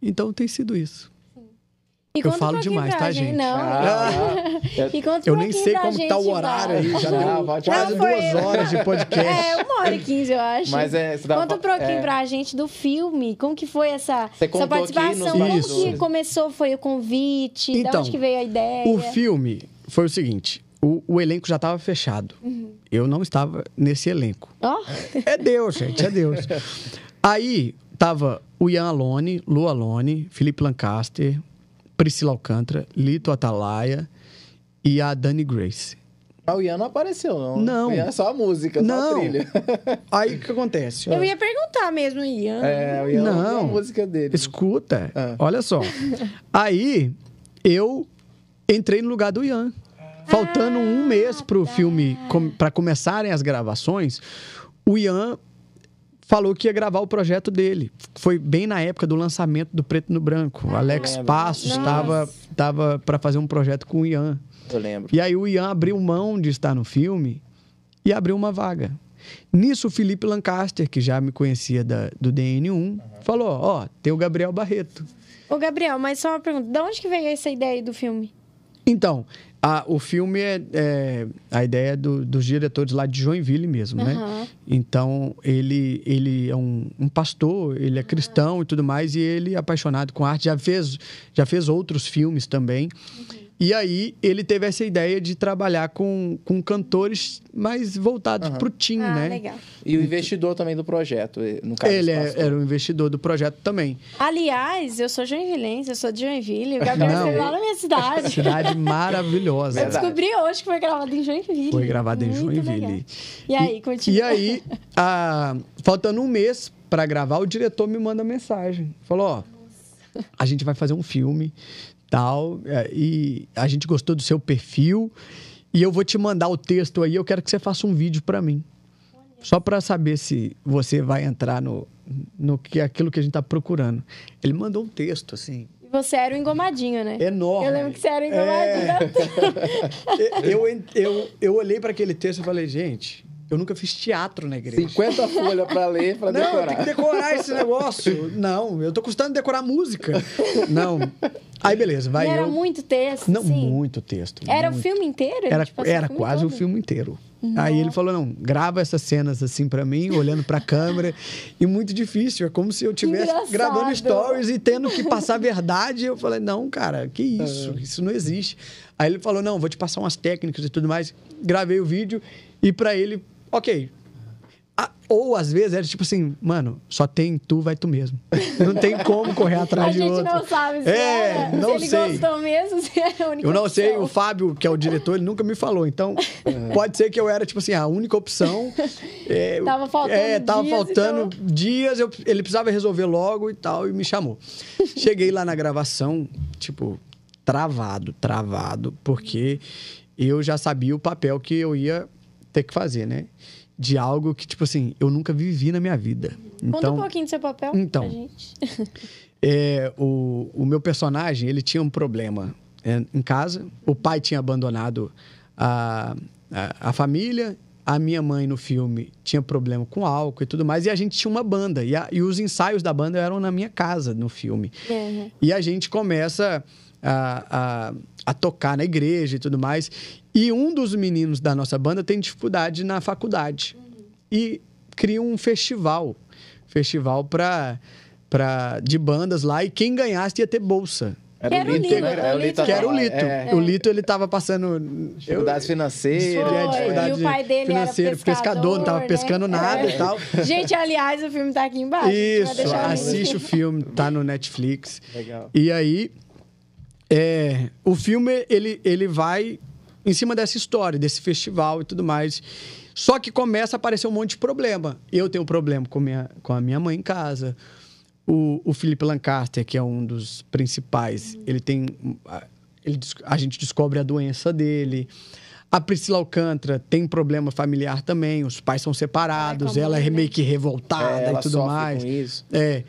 Então tem sido isso eu falo demais, tá, gente? Não. Ah, *laughs* eu nem sei como tá o horário aí. Já deu quase duas eu. horas de podcast. É, uma hora e quinze, eu acho. Mas é, você dá Conta um pouquinho é... pra gente do filme. Como que foi essa, essa participação? Como que começou? Foi o convite? Então, de onde que veio a ideia? O filme foi o seguinte. O, o elenco já estava fechado. Uhum. Eu não estava nesse elenco. Oh. É Deus, gente, é Deus. *laughs* Aí tava o Ian Alone, Lu Alone, Felipe Lancaster, Priscila Alcântara, Lito Atalaia e a Dani Grace. Ah, o Ian não apareceu, não. Não. Ian é só a música, não. só a trilha. *laughs* Aí o que acontece? Eu ia perguntar mesmo, Ian. É, o Ian não, não a música dele. Escuta, ah. olha só. *laughs* Aí eu entrei no lugar do Ian. Faltando ah, um mês pro tá. filme, com, para começarem as gravações, o Ian falou que ia gravar o projeto dele. Foi bem na época do lançamento do Preto no Branco. Ah, Alex Passos estava tava para fazer um projeto com o Ian. Eu lembro. E aí o Ian abriu mão de estar no filme e abriu uma vaga. Nisso, o Felipe Lancaster, que já me conhecia da, do DN1, uhum. falou: Ó, tem o Gabriel Barreto. Ô, Gabriel, mas só uma pergunta: de onde que veio essa ideia do filme? Então, a, o filme é, é a ideia do, dos diretores lá de Joinville mesmo, uhum. né? Então, ele, ele é um, um pastor, ele é cristão e tudo mais, e ele é apaixonado com arte, já fez, já fez outros filmes também. Uhum. E aí ele teve essa ideia de trabalhar com, com cantores mais voltados uhum. para o Tim, ah, né? Legal. E o investidor também do projeto, eh, no caso. Ele é, era o investidor do projeto também. Aliás, eu sou Joinvilleense, eu sou de Joinville. O Gabriel Não, é lá na minha *laughs* cidade. Cidade maravilhosa. Eu descobri hoje que foi gravado em Joinville. Foi gravado em Muito Joinville. Legal. E aí, continua. E aí, a, faltando um mês para gravar, o diretor me manda mensagem. Falou, ó, a gente vai fazer um filme tal. É, e a gente gostou do seu perfil. E eu vou te mandar o texto aí. Eu quero que você faça um vídeo para mim. Só para saber se você vai entrar no, no que aquilo que a gente tá procurando. Ele mandou um texto, assim, você era o engomadinho, né? Enorme. Eu lembro que você era o engomadinho. É... *laughs* eu, eu, eu olhei para aquele texto e falei, gente, eu nunca fiz teatro na igreja. 50 folhas para ler, para decorar. Não, tem que decorar esse negócio. *laughs* Não, eu tô custando decorar música. Não. Aí, beleza, vai. E era eu... muito texto. Não, sim. muito texto. Era muito. o filme inteiro? Era, era o filme quase todo. o filme inteiro. Aí ele falou: não, grava essas cenas assim para mim, olhando pra câmera. e muito difícil. É como se eu estivesse gravando stories e tendo que passar a verdade. Eu falei: não, cara, que isso? É. Isso não existe. Aí ele falou: não, vou te passar umas técnicas e tudo mais. Gravei o vídeo e para ele Ok. Ah, ou às vezes era é tipo assim, mano, só tem tu, vai tu mesmo. Não tem como correr *laughs* atrás de outro. A gente não sabe se, é, é era, não se ele sei. gostou mesmo, *laughs* se é a única Eu não opção. sei, o Fábio, que é o diretor, ele nunca me falou. Então, é. pode ser que eu era, tipo assim, a única opção. *laughs* É, tava faltando é, tava dias. faltando então... dias, eu, ele precisava resolver logo e tal, e me chamou. Cheguei lá na gravação, tipo, travado, travado, porque eu já sabia o papel que eu ia ter que fazer, né? De algo que, tipo assim, eu nunca vivi na minha vida. Então, Conta um então, pouquinho do seu papel então, pra gente. *laughs* é, o, o meu personagem, ele tinha um problema é, em casa. O pai tinha abandonado a, a, a família a minha mãe no filme tinha problema com álcool e tudo mais, e a gente tinha uma banda. E, a, e os ensaios da banda eram na minha casa no filme. Uhum. E a gente começa a, a a tocar na igreja e tudo mais. E um dos meninos da nossa banda tem dificuldade na faculdade. E cria um festival. Festival pra, pra, de bandas lá. E quem ganhasse ia ter bolsa. Era o Lito, né? Era o Lito. Que era o Lito. É. O Lito, ele tava passando... Dificuldades financeiras. É, Foi. Dificuldade e o pai dele financeira, era pescador, pescador não tava né? pescando nada é. e tal. Gente, aliás, o filme tá aqui embaixo. Isso, assiste o filme, tá no Netflix. Legal. E aí... É, o filme ele, ele vai em cima dessa história, desse festival e tudo mais. Só que começa a aparecer um monte de problema. Eu tenho um problema com, minha, com a minha mãe em casa. O, o Philip Lancaster, que é um dos principais, ele tem. Ele, a gente descobre a doença dele. A Priscila Alcântara tem problema familiar também, os pais são separados, ela é meio né? que revoltada é, e tudo mais. É.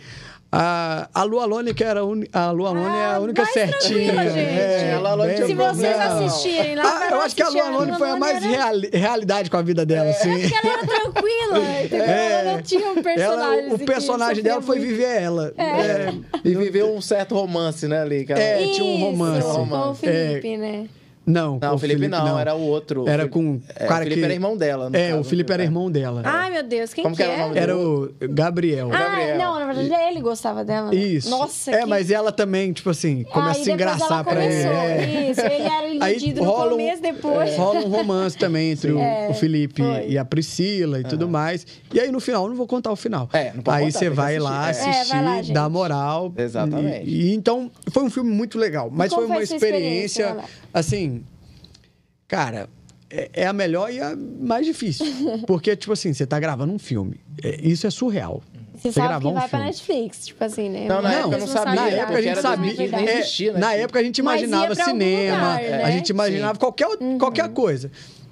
A, a Lua Lone, que era un... a Lua Lone ah, é a ah, única certinha. É, é, a Lua é Se vocês problema. assistirem lá. Ah, eu acho que a Lua Lone foi a mais era... realidade com a vida dela, é. assim. É ela era tranquila, *laughs* É. Ela não tinha um personagem. Ela, o personagem dela foi muito. viver ela. É. é. E viveu um certo romance, né, ali? Ela... É, Isso, tinha um romance. Com o Felipe, né? Não. Não, o Felipe, Felipe não, não, era o outro. Era é, o com. É, cara o Felipe que... era irmão dela, É, caso, o Felipe era né? irmão dela. Ai, meu Deus, quem Como que era? O nome era o Gabriel. Ah, Gabriel. não, na verdade ele gostava dela. Isso. Nossa, É, que... mas ela também, tipo assim, começa a se engraçar pra ele. É. Isso, ele era iludido Aí, no rola começo, depois. É. Rola um romance também *laughs* entre o, é, o, Felipe foi. e a Priscila e tudo é. mais. E aí no final, não vou contar o final. É, não pode Aí você vai lá assistir, dá moral. Exatamente. E então, foi um filme muito legal, mas foi uma experiência Assim, cara, é, é, a melhor e a mais difícil. Porque, tipo assim, você tá gravando um filme. É, isso é surreal. Você, você sabe que um vai filme. pra Netflix, tipo assim, né? Não, na não, época eu não sabia. Na época a gente sabia. É, Na época a gente imaginava cinema, lugar, né? a gente imaginava qualquer, uhum. qualquer coisa.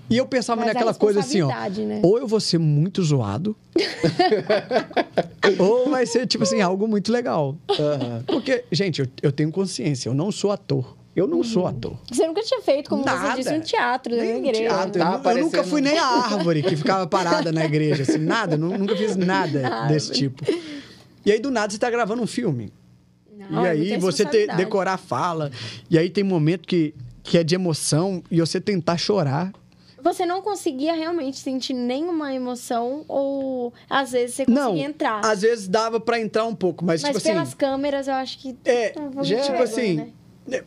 E eu pensava Mas naquela coisa assim, ó. Né? Ou eu vou ser muito zoado, *laughs* ou vai ser, tipo assim, algo muito legal. Uhum. Porque, gente, eu, eu tenho consciência, eu não sou ator. Eu não sou uhum. ator. Você nunca tinha feito, como Nada. você disse, um teatro nem na igreja. Teatro. Eu, tá eu, nunca fui nem a *laughs* árvore que ficava parada na igreja, assim, nada. Nunca fiz nada desse tipo. E aí, do nada, você está gravando um filme. Não, e aí, você te, decorar a fala. E aí, tem momento que, que é de emoção e você tentar chorar você não conseguia realmente sentir nenhuma emoção ou às vezes você conseguia não, entrar? Às vezes dava para entrar um pouco, mas, mas tipo assim, pelas câmeras eu acho que é, tipo assim, né? né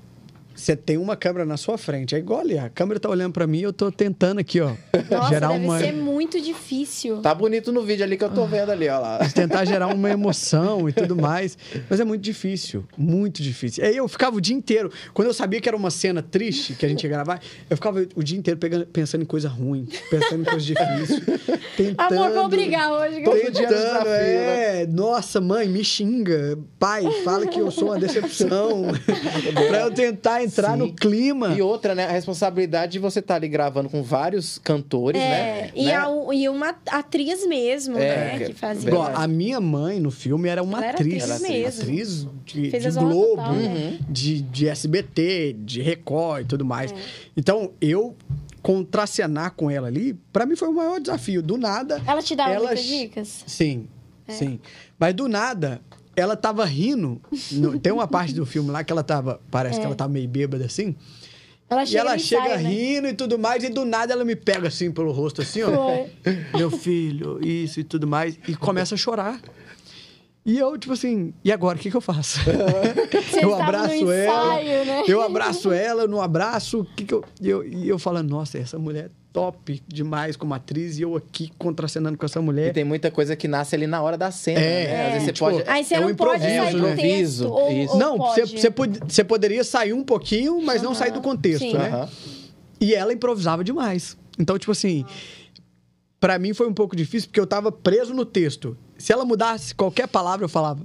você tem uma câmera na sua frente. É igual ali, a câmera tá olhando para mim e eu tô tentando aqui, ó. Nossa, gerar deve uma... ser muito difícil. Tá bonito no vídeo ali que eu tô ah. vendo ali, ó lá. Tentar gerar *laughs* uma emoção e tudo mais. Mas é muito difícil, muito difícil. Aí eu ficava o dia inteiro, quando eu sabia que era uma cena triste que a gente ia gravar, eu ficava o dia inteiro pegando, pensando em coisa ruim, pensando em coisa difícil. Tentando, Amor, vou brigar hoje. Todo tentando, dia desafio, é. Nossa, mãe, me xinga. Pai, fala que eu sou uma decepção. *laughs* pra eu tentar entrar Sim. no clima. E outra, né? A responsabilidade de você estar tá ali gravando com vários cantores, é, né? E, né? A, e uma atriz mesmo, é, né? Que fazia. Bom, a minha mãe no filme era uma era atriz. Atriz, assim, mesmo. atriz de, de Globo, total, né? Uhum. de, de SBT, de Record e tudo mais. É. Então, eu contracenar com ela ali, para mim foi o maior desafio. Do nada. Ela te dá ela... muitas dicas? Sim, é. sim. Mas do nada, ela tava rindo. No, *laughs* tem uma parte do filme lá que ela tava. Parece é. que ela é. tava meio bêbada assim. Ela e ela chega sai, né? rindo né? e tudo mais, e do nada ela me pega assim pelo rosto, assim, ó. Foi. *laughs* Meu filho, isso e tudo mais, e começa a chorar. E eu, tipo assim, e agora, o que, que eu faço? Você *laughs* eu abraço ensaio, ela, né? eu abraço ela, eu não abraço, o que, que eu... E eu, e eu falando, nossa, essa mulher top demais como atriz e eu aqui contracenando com essa mulher. E tem muita coisa que nasce ali na hora da cena. É, né? Às vezes você é, tipo, pode. Aí você é não improviso, pode sair né? improviso. Ou, Isso. Ou não, você, você, pod... você poderia sair um pouquinho, mas uhum. não sair do contexto, Sim. né? Uhum. E ela improvisava demais. Então, tipo assim, para mim foi um pouco difícil porque eu tava preso no texto. Se ela mudasse qualquer palavra, eu falava.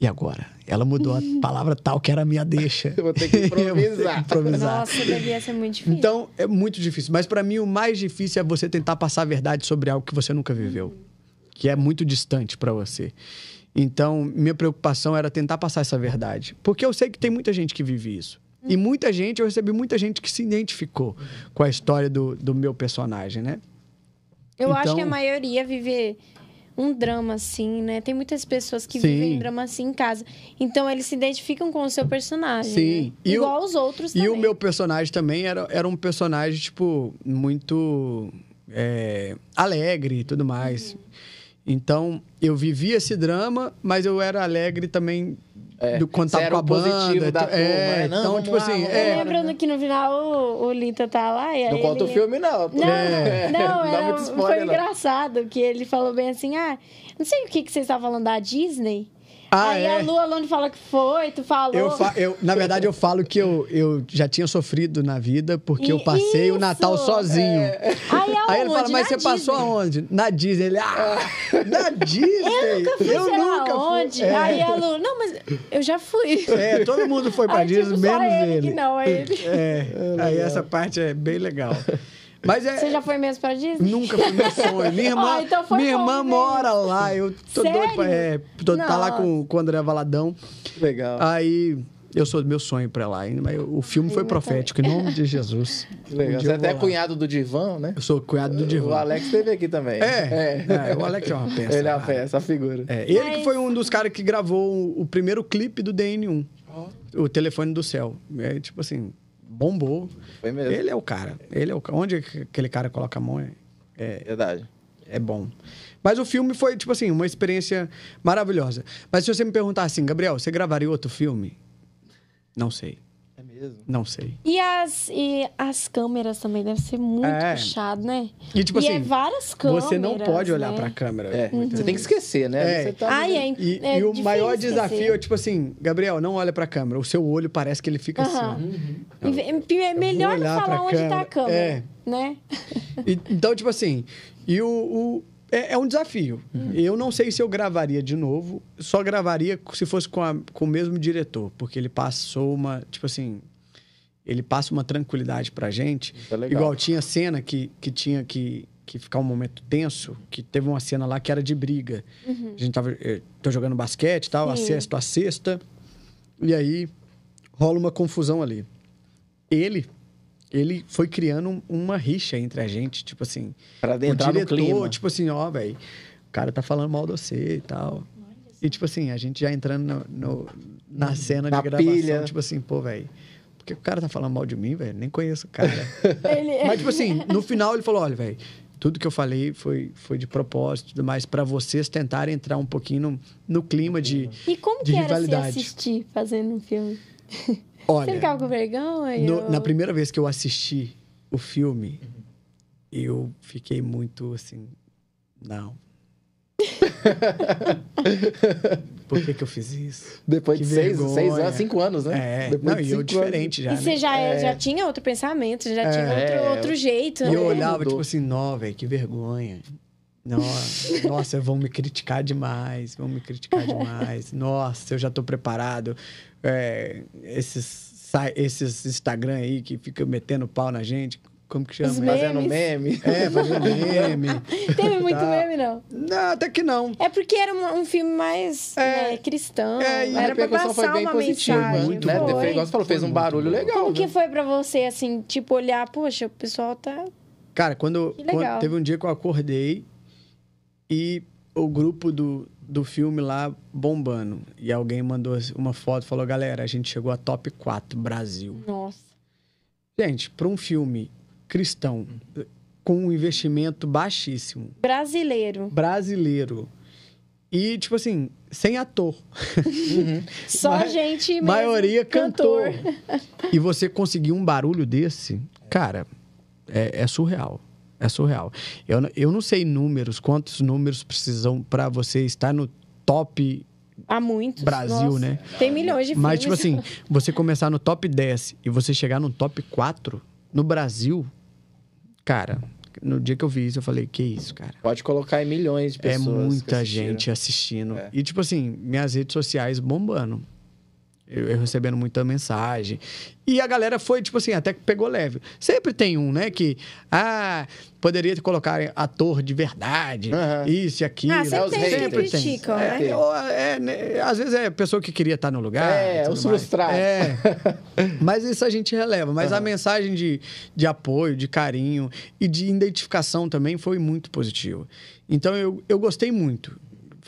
E agora? ela mudou a palavra tal que era a minha deixa. Eu vou ter que *laughs* improvisar. ter que improvisar. Nossa, devia ser muito difícil. Então, é muito difícil. Mas para mim, o mais difícil é você tentar passar a verdade sobre algo que você nunca viveu, que é muito distante para você. Então, minha preocupação era tentar passar essa verdade. Porque eu sei que tem muita gente que vive isso. E muita gente, eu recebi muita gente que se identificou com a história do, do meu personagem, né? Eu então... acho que a então- maioria vive um drama assim, né? Tem muitas pessoas que Sim. vivem drama assim em casa. Então eles se identificam com o seu personagem. Sim. Né? E Igual os outros também. E o meu personagem também era, era um personagem, tipo, muito é, alegre e tudo mais. Uhum. Então eu vivia esse drama, mas eu era alegre também é, do quando tava com a banda. Da é, turma, é, não, então, tipo lá, assim. É, lembrando que no final o, o Lita tá lá e aí. Não conta ele... o filme, não. Não, é. não, *laughs* não, era, spoiler, foi engraçado que ele falou bem assim: ah, não sei o que, que vocês estavam falando da Disney. Ah, Aí é? a Lu Alone fala que foi, tu falou. Eu, fa eu na verdade, eu falo que eu, eu já tinha sofrido na vida porque e eu passei isso? o Natal é. sozinho. É. Aí, Aí ele fala, mas na você Disney. passou aonde? Na Disney. Ele, ah, *laughs* na Disney. Eu nunca fui, eu Disney. nunca onde. Fui. É. Aí a Lu, não, mas eu já fui. É, todo mundo foi pra Aí, tipo, Disney, tipo, menos ele. ele. não, é ele. É, aí essa parte é bem legal. Mas é, Você já foi mesmo pra Disney? Nunca foi meu *laughs* sonho. Minha irmã, oh, então minha irmã mora lá. Eu tô Sério? doido pra, é, tô, tá lá com, com o André Valadão. Legal. Aí eu sou do meu sonho pra lá ainda, mas o filme foi profético, em nome de Jesus. Legal. Um Você é até cunhado do Divan, né? Eu sou cunhado do Divan. O Alex esteve aqui também. É, é. é, o Alex é uma peça. Ele é uma peça, a figura. É, ele que foi um dos caras que gravou o primeiro clipe do DN1. Oh. O telefone do céu. É tipo assim, bombou. Foi mesmo. Ele é o cara. Ele é o Onde aquele cara coloca a mão é, é verdade. É bom. Mas o filme foi tipo assim, uma experiência maravilhosa. Mas se você me perguntar assim, Gabriel, você gravaria outro filme? Não sei mesmo? Não sei. E as, e as câmeras também devem ser muito é. puxado, né? E tipo e é assim, é várias câmeras. Você não pode olhar né? pra câmera. É, uhum. Você tem que esquecer, né? É. Tá Ai, é e, é, e, o maior esquecer. desafio é tipo assim, Gabriel, não olha pra câmera. O seu olho parece que ele fica assim, uhum. assim. Uhum. Não, melhor falar onde câmera. tá a câmera. É. Né? E, então, tipo assim, e o, o é, é, um desafio. Uhum. Eu não sei se eu gravaria de novo. Só gravaria se fosse com, a, com o mesmo diretor, porque ele passou uma. Tipo assim, ele passa uma tranquilidade pra gente. É Igual tinha cena que, que tinha que, que ficar um momento tenso, que teve uma cena lá que era de briga. Uhum. A gente tava eh, tô jogando basquete e tal, Sim. a sexta, a sexta. E aí rola uma confusão ali. Ele ele foi criando uma rixa entre a gente, tipo assim, para dentro do diretor, no clima. tipo assim, ó, velho, o cara tá falando mal de você e tal. E tipo assim, a gente já entrando no, no na cena na de gravação, pilha. tipo assim, pô, velho, que o cara tá falando mal de mim, velho? Nem conheço o cara. *laughs* ele... É. Mas, tipo assim, no final ele falou: olha, velho, tudo que eu falei foi, foi de propósito, tudo mais, para vocês tentarem entrar um pouquinho no, no clima de. E como de que rivalidade. era se assistir fazendo um filme? *laughs* Olha, Você ficava com vergonha? No, eu... Na primeira vez que eu assisti o filme, eu fiquei muito assim. Não. *laughs* *laughs* Por que, que eu fiz isso? Depois que de seis, seis anos, cinco anos, né? É, Depois não, de e eu diferente já. E você né? já, é. já é. tinha outro pensamento, já é. tinha outro, é. outro jeito. E né? eu olhava, tipo assim, nó, velho, que vergonha. Nossa, nossa, vão me criticar demais, vão me criticar demais. *laughs* Nossa, eu já tô preparado. É, esses, esses Instagram aí que fica metendo pau na gente, como que chama? Os fazendo memes. meme. É, fazendo meme. *laughs* Teve muito tá. meme, não? Não, até que não. É porque era um, um filme mais é. Né, cristão. É, e era pra passar foi bem positiva. Mensagem. Muito né? Fez, igual você falou, fez um barulho legal. Como né? que foi pra você, assim, tipo, olhar, poxa, o pessoal tá... Cara, quando, quando teve um dia que eu acordei e o grupo do, do filme lá bombando. E alguém mandou assim, uma foto, falou, galera, a gente chegou a top 4 Brasil. Nossa. Gente, para um filme cristão, com um investimento baixíssimo. Brasileiro. Brasileiro. E, tipo assim, sem ator. Uhum. Só *laughs* Ma gente mesmo. Maioria cantor. cantor. *laughs* e você conseguir um barulho desse, cara, é, é, surreal. É surreal. Eu, eu não sei números, quantos números precisam para você estar no top. Há muitos. Brasil, Nossa. né? Tem milhões de Mas, tipo assim, você começar no top 10 e você chegar no top 4 no Brasil, Cara, no dia que eu vi isso, eu falei, que isso, cara. Pode colocar em milhões de é pessoas. É muita gente assistindo. É. E, tipo assim, minhas redes sociais bombando. Eu, eu, recebendo muita mensagem. E a galera foi, tipo assim, até que pegou leve. Sempre tem um, né? Que, ah, poderia te colocar ator de verdade, uhum. isso e aquilo. Ah, sempre, é, tem, sempre que criticam, é, né? é, né? Às vezes é pessoa que queria estar no lugar. É, os frustrados. É. *laughs* mas isso a gente releva. Mas uhum. a mensagem de, de apoio, de carinho e de identificação também foi muito positiva. Então eu, eu gostei muito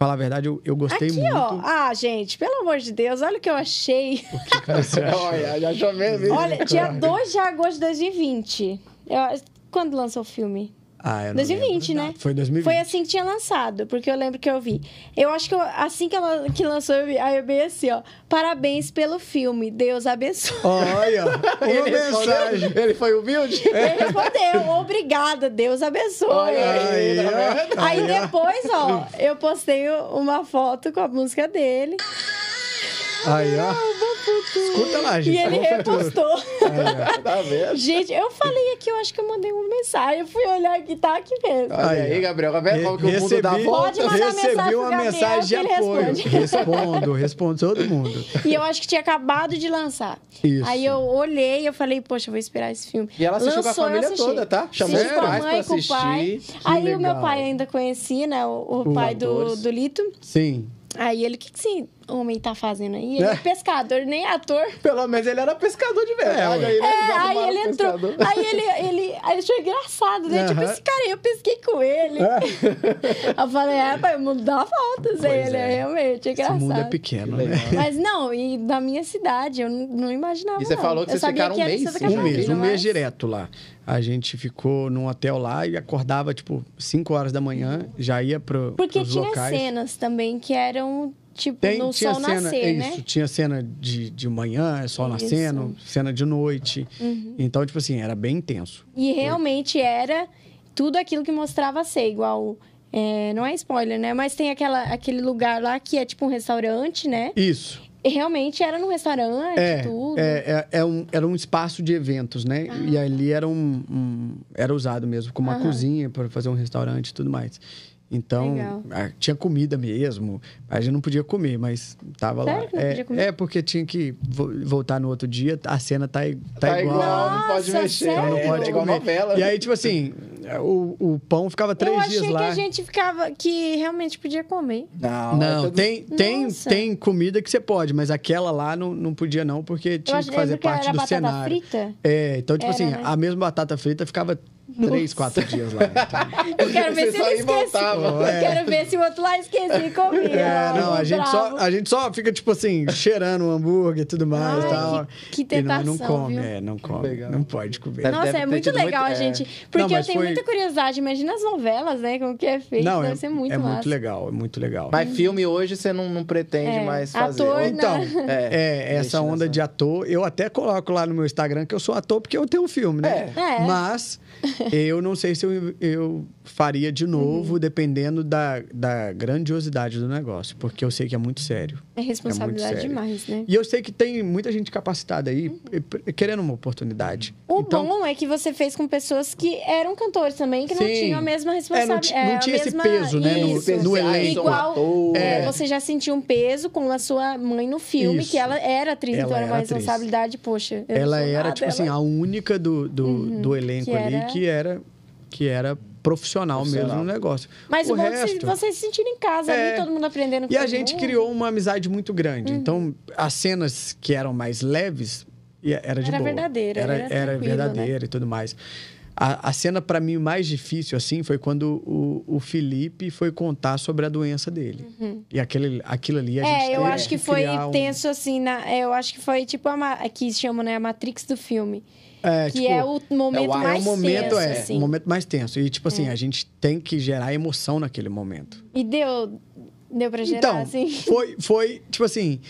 Falar a verdade, eu, eu gostei Aqui, muito. Ó. Ah, gente, pelo amor de Deus, olha o que eu achei. que cara, *laughs* olha, já chamei mesmo. Olha, dia 2 de agosto de 2020. Eu, quando lançou o filme? Ah, eu 2020, né? Foi 2020. Foi assim que tinha lançado, porque eu lembro que eu vi. Eu acho que eu, assim que ela que lançou, eu vi, aí eu vi assim, ó. Parabéns pelo filme, Deus abençoe. Olha, *laughs* uma mensagem. Ele foi humilde? Ele respondeu, obrigada, Deus abençoe. Aí, aí, tá aí depois, ó, eu postei uma foto com a música dele. Aí, ó. Escuta lá, gente. E ele repostou. Aí, tá gente, eu falei aqui, eu acho que eu mandei uma mensagem. Eu fui olhar aqui, tá aqui mesmo. Aí, aí Gabriel, tá vendo como que o mundo dá volta? Pode recebi uma mensagem de apoio. Responde. Respondo, respondo todo mundo. E eu acho que tinha acabado de lançar. Isso. Aí eu olhei, eu falei, poxa, eu vou esperar esse filme. E ela assistiu Lançou, com a família toda, tá? Chamou os pais mãe, pra assistir. Pai. Aí legal. o meu pai ainda conhecia, né? O, o, o pai do, do Lito. Sim. Aí ele, o que que sim? homem tá fazendo aí? Ele é, é pescador, nem ator. Pelo menos ele era pescador de verdade. É, aí ele, é, aí ele entrou. Aí ele, ele, aí achou engraçado, né? Uhum. Tipo, esse cara aí, eu pesquei com ele. É. eu falei, é, pai, o mundo dá voltas. Aí ele, é. é realmente, é engraçado. O mundo é pequeno, né? Mas não, e da minha cidade, eu não imaginava. E você não. falou que eu vocês ficaram que um mês? Um mês, um mês direto lá. A gente ficou num hotel lá e acordava, tipo, 5 horas da manhã, já ia pro, Porque pros locais. Porque tinha cenas também que eram Tipo, Tem, no tinha sol cena, nascer, né? Tinha cena de, de manhã, é sol isso. nascendo, cena de noite. Uhum. Então, tipo assim, era bem intenso. E realmente era tudo aquilo que mostrava ser, igual... É, não é spoiler, né? Mas tem aquela, aquele lugar lá que é tipo um restaurante, né? Isso. E realmente era num restaurante, é, tudo. É, é, é, um, era um espaço de eventos, né? Ah. E ali era um, um, Era usado mesmo como uma ah. cozinha para fazer um restaurante e tudo mais. Então, Legal. Ah, tinha comida mesmo. A gente não podia comer, mas tava Sério lá. Que não é, podia comer? é, porque tinha que voltar no outro dia, a cena tá, tá, tá igual. igual não pode mexer. Não pode é igual comer. E aí, tipo assim, o, o pão ficava três dias lá. Eu achei que a gente ficava, que realmente podia comer. Não, é não tem, tem, tem comida que você pode, mas aquela lá não, não podia não, porque tinha que fazer parte que do cenário. Frita? É, então, tipo era, assim, né? a mesma batata frita ficava Três, quatro dias lá. Então. Eu quero ver Você se ele esquece. Eu é. quero ver se o outro lá esqueceu e comia. É, não, a gente, só, a gente só fica, tipo assim, cheirando o hambúrguer e tudo mais Ai, tal. Que, tentação, e não, não come, viu? é, não come. Legal. Não pode comer. Nossa, deve é muito legal muito, a é. gente... É... Porque não, eu tenho foi... muita curiosidade. Imagina as novelas, né? Como que é feito. Não, deve é, ser muito É massa. muito legal, é muito legal. Mas filme hoje você não, não pretende é. mais fazer. Ator, né? então, *laughs* é, é essa onda de ator... Eu até coloco lá no meu Instagram que eu sou ator porque eu tenho um filme, né? É. Mas eu não sei se eu, eu faria de novo, uhum. dependendo da, da grandiosidade do negócio, porque eu sei que é muito sério. É responsabilidade é sério. demais, né? E eu sei que tem muita gente capacitada aí, uhum. querendo uma oportunidade. O então, bom é que você fez com pessoas que eram cantores também, que sim, não tinham a mesma responsabilidade. É, não, não, é, tinha esse mesma... peso, né? Isso, no, no elenco. Igual, é, é. você já sentiu um peso com a sua mãe no filme, Isso. que ela era atriz, ela então era uma atriz. responsabilidade, poxa. Ela era, nada, tipo ela... assim, a única do, do, uhum. do elenco que ali era... que era profissional, mesmo no negócio. Mas o, o bom é resto... vocês se sentiram em casa, é... ali, todo mundo aprendendo. E a gente mundo. criou uma amizade muito grande. Uhum. Então, as cenas que eram mais leves, era de era boa. Verdadeira, era, verdadeira, era verdadeira né? e tudo mais. A, a cena, para mim, mais difícil, assim, foi quando o, o Felipe foi contar sobre a doença dele. Uhum. E aquele, aquilo ali a é, gente É, eu acho que, que foi tenso, um... assim, na, é, eu acho que foi tipo a que chamam, né, a Matrix do filme é, que tipo, é o momento é o mais é o momento, tenso. É, assim. o momento mais tenso. E, tipo assim, é. a gente tem que gerar emoção naquele momento. E deu, deu pra gerar, então, assim? *laughs* Foi, foi, tipo assim,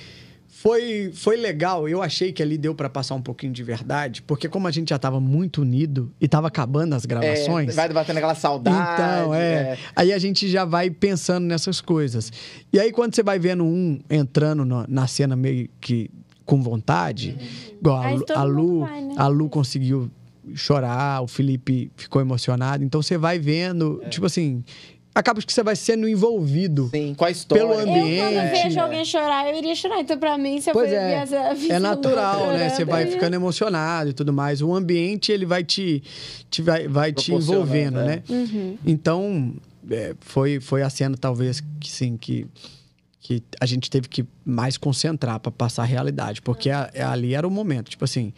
foi, foi legal. Eu achei que ali deu para passar um pouquinho de verdade, porque como a gente já tava muito unido e tava acabando as é, gravações. É, vai batendo aquela saudade. Então, é, né? Aí a gente já vai pensando nessas coisas. E aí, quando você vai vendo um entrando na cena meio que com vontade. Igual a, a Lu, vai, né? a Lu conseguiu chorar, o Felipe ficou emocionado. Então você vai vendo, é. tipo assim, acaba que você vai sendo envolvido Sim, com a história. pelo ambiente. Eu, quando vejo alguém chorar, eu iria chorar. Então, pra mim, se eu pois é, essa É natural, né? Você vai né? ficando emocionado e tudo mais. O ambiente, ele vai te, te, vai, vai te envolvendo, né? né? Uhum. Então, é, foi, foi a cena, talvez, que sim, que que a gente teve que mais concentrar para passar a realidade, porque a, a, é, ali era o momento. Tipo assim,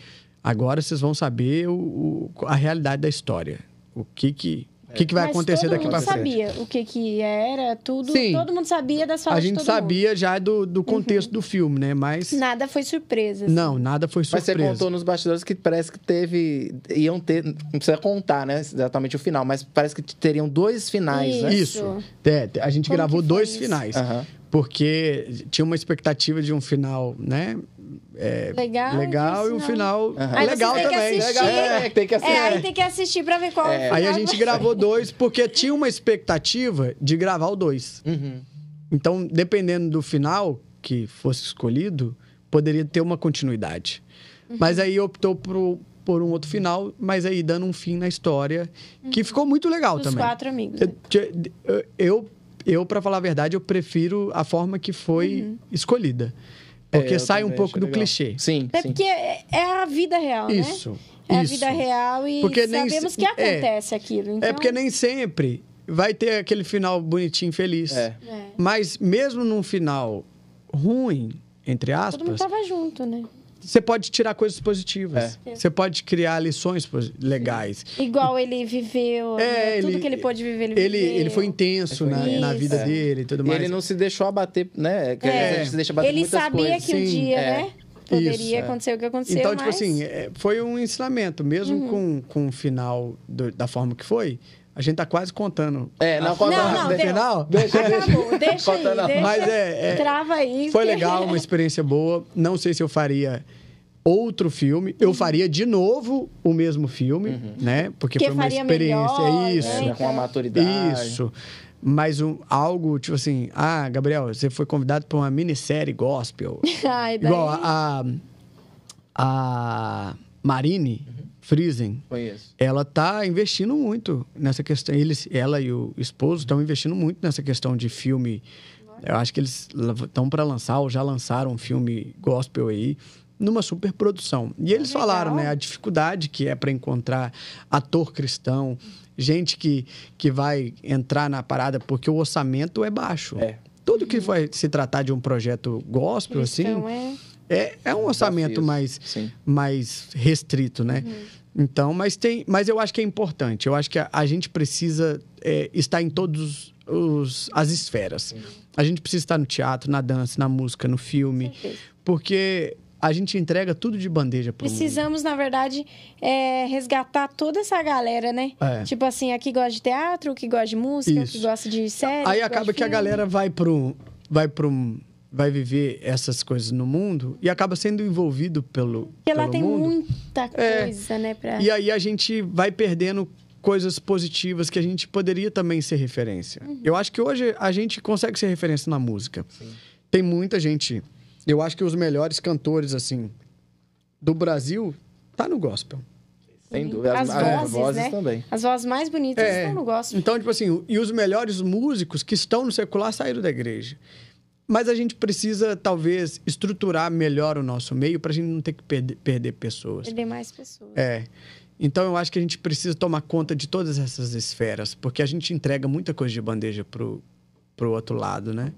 agora vocês vão saber o, o a realidade da história. O que que, o que, que vai Mas acontecer daqui para frente? Todo mundo sabia o que que era, tudo. Sim. Todo mundo sabia das falas A gente sabia mundo. já do, do uhum. contexto uhum. do filme, né? Mas nada foi surpresa. Assim. Não, nada foi surpresa. Mas você contou nos bastidores que parece que teve iam ter, não precisa contar, né, exatamente o final, mas parece que teriam dois finais, né? isso. né? Isso. É, a gente Como gravou dois isso? finais. Uhum porque tinha uma expectativa de um final, né? É, legal, legal e um então. final uhum. legal tem também. Que né, É, tem que assistir. É, aí tem que assistir pra ver qual é. Aí a gente gravou dois, porque tinha uma expectativa de gravar o dois. Uhum. Então, dependendo do final que fosse escolhido, poderia ter uma continuidade. Uhum. Mas aí optou por, por um outro final, mas aí dando um fim na história, que uhum. ficou muito legal também. Os quatro amigos. Eu, eu eu, para falar a verdade, eu prefiro a forma que foi uhum. escolhida. É, porque é, sai um pouco do legal. clichê. Sim. É porque é, é, a vida real, né? Isso. né? É Isso. a vida real e porque sabemos se... que é, acontece é. aquilo. Então... É porque nem sempre vai ter aquele final bonitinho, feliz. É. Mas mesmo num final ruim, entre aspas. Todo mundo tava junto, né? Você pode tirar coisas positivas. É. Você pode criar lições legais. Igual ele viveu, é, né? tudo que ele pôde viver, ele, ele viveu. Ele foi intenso na, na, vida é. dele e tudo mais. E ele não se deixou abater, né? É. Se deixa ele sabia coisas. que um Sim. dia, né? É. Poderia Isso, acontecer o que aconteceu, Então, tipo mas... tipo assim, é, foi um ensinamento. Mesmo uhum. com, com o final do, da forma que foi, a gente tá quase contando. É, não, conta não, não, não final. Deixa, Acabou, deixa, aí, *laughs* deixa Mas é, é, trava aí. Foi legal, uma experiência boa. Não sei se eu faria outro filme. Eu uhum. faria de novo o mesmo filme, uhum. né? Porque que foi uma experiência, melhor, né? isso. Com a maturidade. Isso. Mas um, algo, tipo assim, ah, Gabriel, você foi convidado para uma minissérie gospel. *laughs* Ai, daí... Igual a, a, a Marine Friesen. Conheço. Ela está investindo muito nessa questão. Eles, ela e o esposo estão investindo muito nessa questão de filme. Eu acho que eles estão para lançar ou já lançaram um filme gospel aí numa superprodução. E é eles falaram, né, a dificuldade que é para encontrar ator cristão, gente que, que vai entrar na parada porque o orçamento é baixo. É. Tudo que vai se tratar de um projeto gospel cristão assim, é é, é um orçamento mais, mais restrito, né? Uhum. Então, mas tem, mas eu acho que é importante. Eu acho que a, a gente precisa é, estar em todos os, as esferas. Uhum. A gente precisa estar no teatro, na dança, na música, no filme, porque a gente entrega tudo de bandeja Precisamos, mundo. na verdade, é, resgatar toda essa galera, né? É. Tipo assim, aqui gosta de teatro, o que gosta de música, o que gosta de série. Aí que acaba que filme. a galera vai pro, vai pro vai viver essas coisas no mundo e acaba sendo envolvido pelo. Porque lá tem mundo. muita é. coisa, é, né? Pra... E aí a gente vai perdendo coisas positivas que a gente poderia também ser referência. Uhum. Eu acho que hoje a gente consegue ser referência na música. Sim. Tem muita gente. Eu acho que os melhores cantores, assim, do Brasil, tá no gospel. Sem dúvida. As, as vozes, vozes né? também. As vozes mais bonitas é, estão no gospel. Então, tipo assim, e os melhores músicos que estão no secular saíram da igreja. Mas a gente precisa, talvez, estruturar melhor o nosso meio para a gente não ter que perder, perder pessoas. Perder mais pessoas. É. Então, eu acho que a gente precisa tomar conta de todas essas esferas, porque a gente entrega muita coisa de bandeja pro, pro outro lado, né?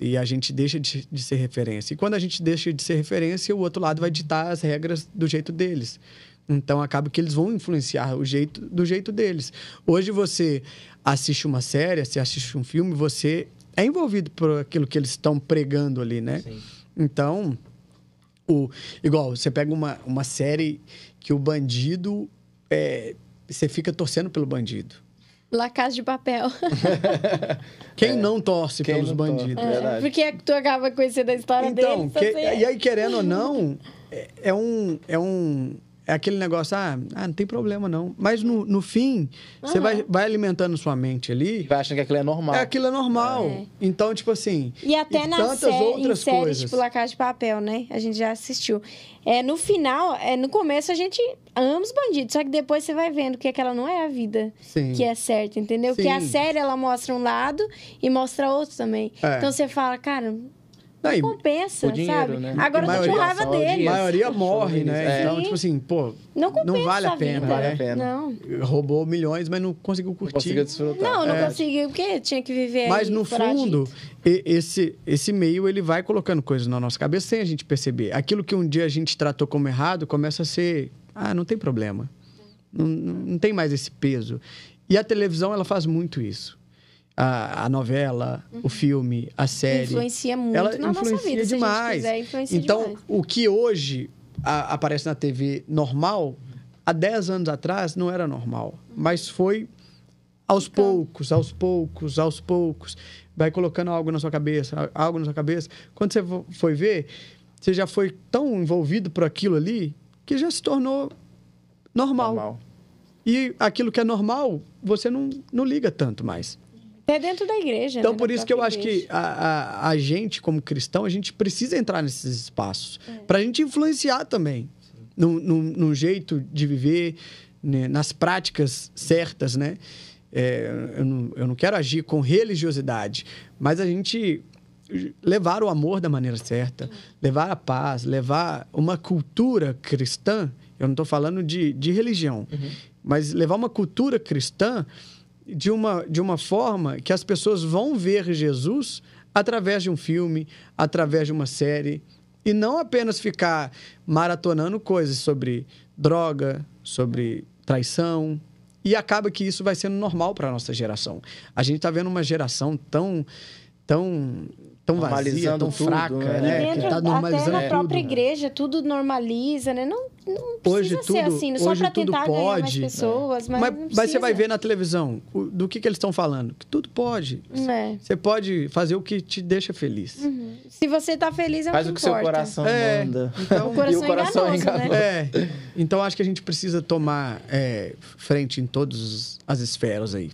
E a gente deixa de, de, ser referência. E quando a gente deixa de ser referência, o outro lado vai ditar as regras do jeito deles. Então acaba que eles vão influenciar o jeito do jeito deles. Hoje você assiste uma série, você assiste um filme, você é envolvido por aquilo que eles estão pregando ali, né? Sim. Então, o, igual, você pega uma, uma série que o bandido. É, você fica torcendo pelo bandido. La Casa de Papel. *laughs* quem é, não torce quem pelos não bandidos? É, porque é tu acaba conhecendo a história então, deles. Então, e aí, querendo ou não, é, é, um, é um é aquele negócio, ah, ah não tem problema não. Mas no, no fim, uhum. você vai, vai alimentando sua mente ali. Vai achando que aquilo é normal. É, aquilo é normal. É. Então, tipo assim. E até e tantas sé outras séries, tipo La Casa de Papel, né? A gente já assistiu. É, no final, é, no começo a gente ama os bandidos, só que depois você vai vendo que aquela não é a vida Sim. que é certa, entendeu? Sim. Que a série ela mostra um lado e mostra outro também. É. Então você fala, cara, não, compensa, o dinheiro, sabe? Né? Agora eu tô com raiva dele. A maioria morre, né? É. Então, tipo assim, pô, não, não vale a, pena, Vale né? não. Roubou milhões, mas não conseguiu curtir. Não conseguiu desfrutar. Não, não é. conseguiu, porque tinha que viver Mas, no fundo, esse, esse meio, ele vai colocando coisas na nossa cabeça sem a gente perceber. Aquilo que um dia a gente tratou como errado, começa a ser... Ah, não tem problema. Não, não tem mais esse peso. E a televisão, ela faz muito isso a, a novela, uhum. o filme, a série. Influencia muito ela na influencia nossa vida. Demais. Se a gente quiser, influencia então, demais. o que hoje a, aparece na TV normal, há 10 anos atrás não era normal. Mas foi aos então... poucos, aos poucos, aos poucos. Vai colocando algo na sua cabeça, algo na sua cabeça. Quando você foi ver, você já foi tão envolvido por aquilo ali que já se tornou normal. normal. E aquilo que é normal, você não, não liga tanto mais. É dentro da igreja. Então, né? por da isso que eu igreja. acho que a, a, a, gente, como cristão, a gente precisa entrar nesses espaços é. para a gente influenciar também num, jeito de viver, né? nas práticas certas, né? É, eu, não, eu não quero agir com religiosidade, mas a gente levar o amor da maneira certa, levar a paz, levar uma cultura cristã. Eu não estou falando de, de religião, uhum. mas levar uma cultura cristã de uma, de uma forma que as pessoas vão ver Jesus através de um filme, através de uma série, e não apenas ficar maratonando coisas sobre droga, sobre traição. E acaba que isso vai sendo normal para a nossa geração. A gente está vendo uma geração tão, tão tão vazia, tão tudo, fraca, né? né? Dentro, tá normalizando até na própria tudo, né? igreja, tudo normaliza, né? Não, não precisa hoje, ser tudo, assim, só para tentar pode, ganhar mais pessoas, mas, mas, mas, você vai ver na televisão o, do que, que eles estão falando, que tudo pode. É. Você pode fazer o que te deixa feliz. Uhum. Se você tá feliz, é o Faz que o que importa. seu coração é, manda. *laughs* Então, o coração e o coração é enganoso, Né? É, então, acho que a gente precisa tomar é, frente em todas as esferas aí.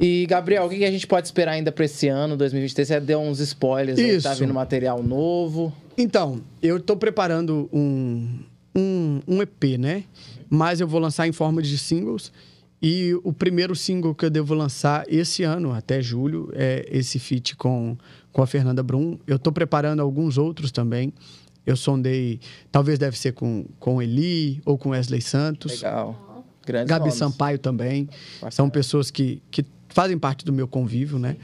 E, Gabriel, o que a gente pode esperar ainda para esse ano, 2023? Você deu uns spoilers, Isso. Aí, tá vindo material novo. Então, eu estou preparando um, um, um EP, né? Mas eu vou lançar em forma de singles. E o primeiro single que eu devo lançar esse ano, até julho, é esse feat com, com a Fernanda Brum. Eu estou preparando alguns outros também. Eu sondei, talvez deve ser com, com Eli ou com Wesley Santos. Legal. Grandes Gabi nomes. Sampaio também. Bacana. São pessoas que, que fazem parte do meu convívio, né?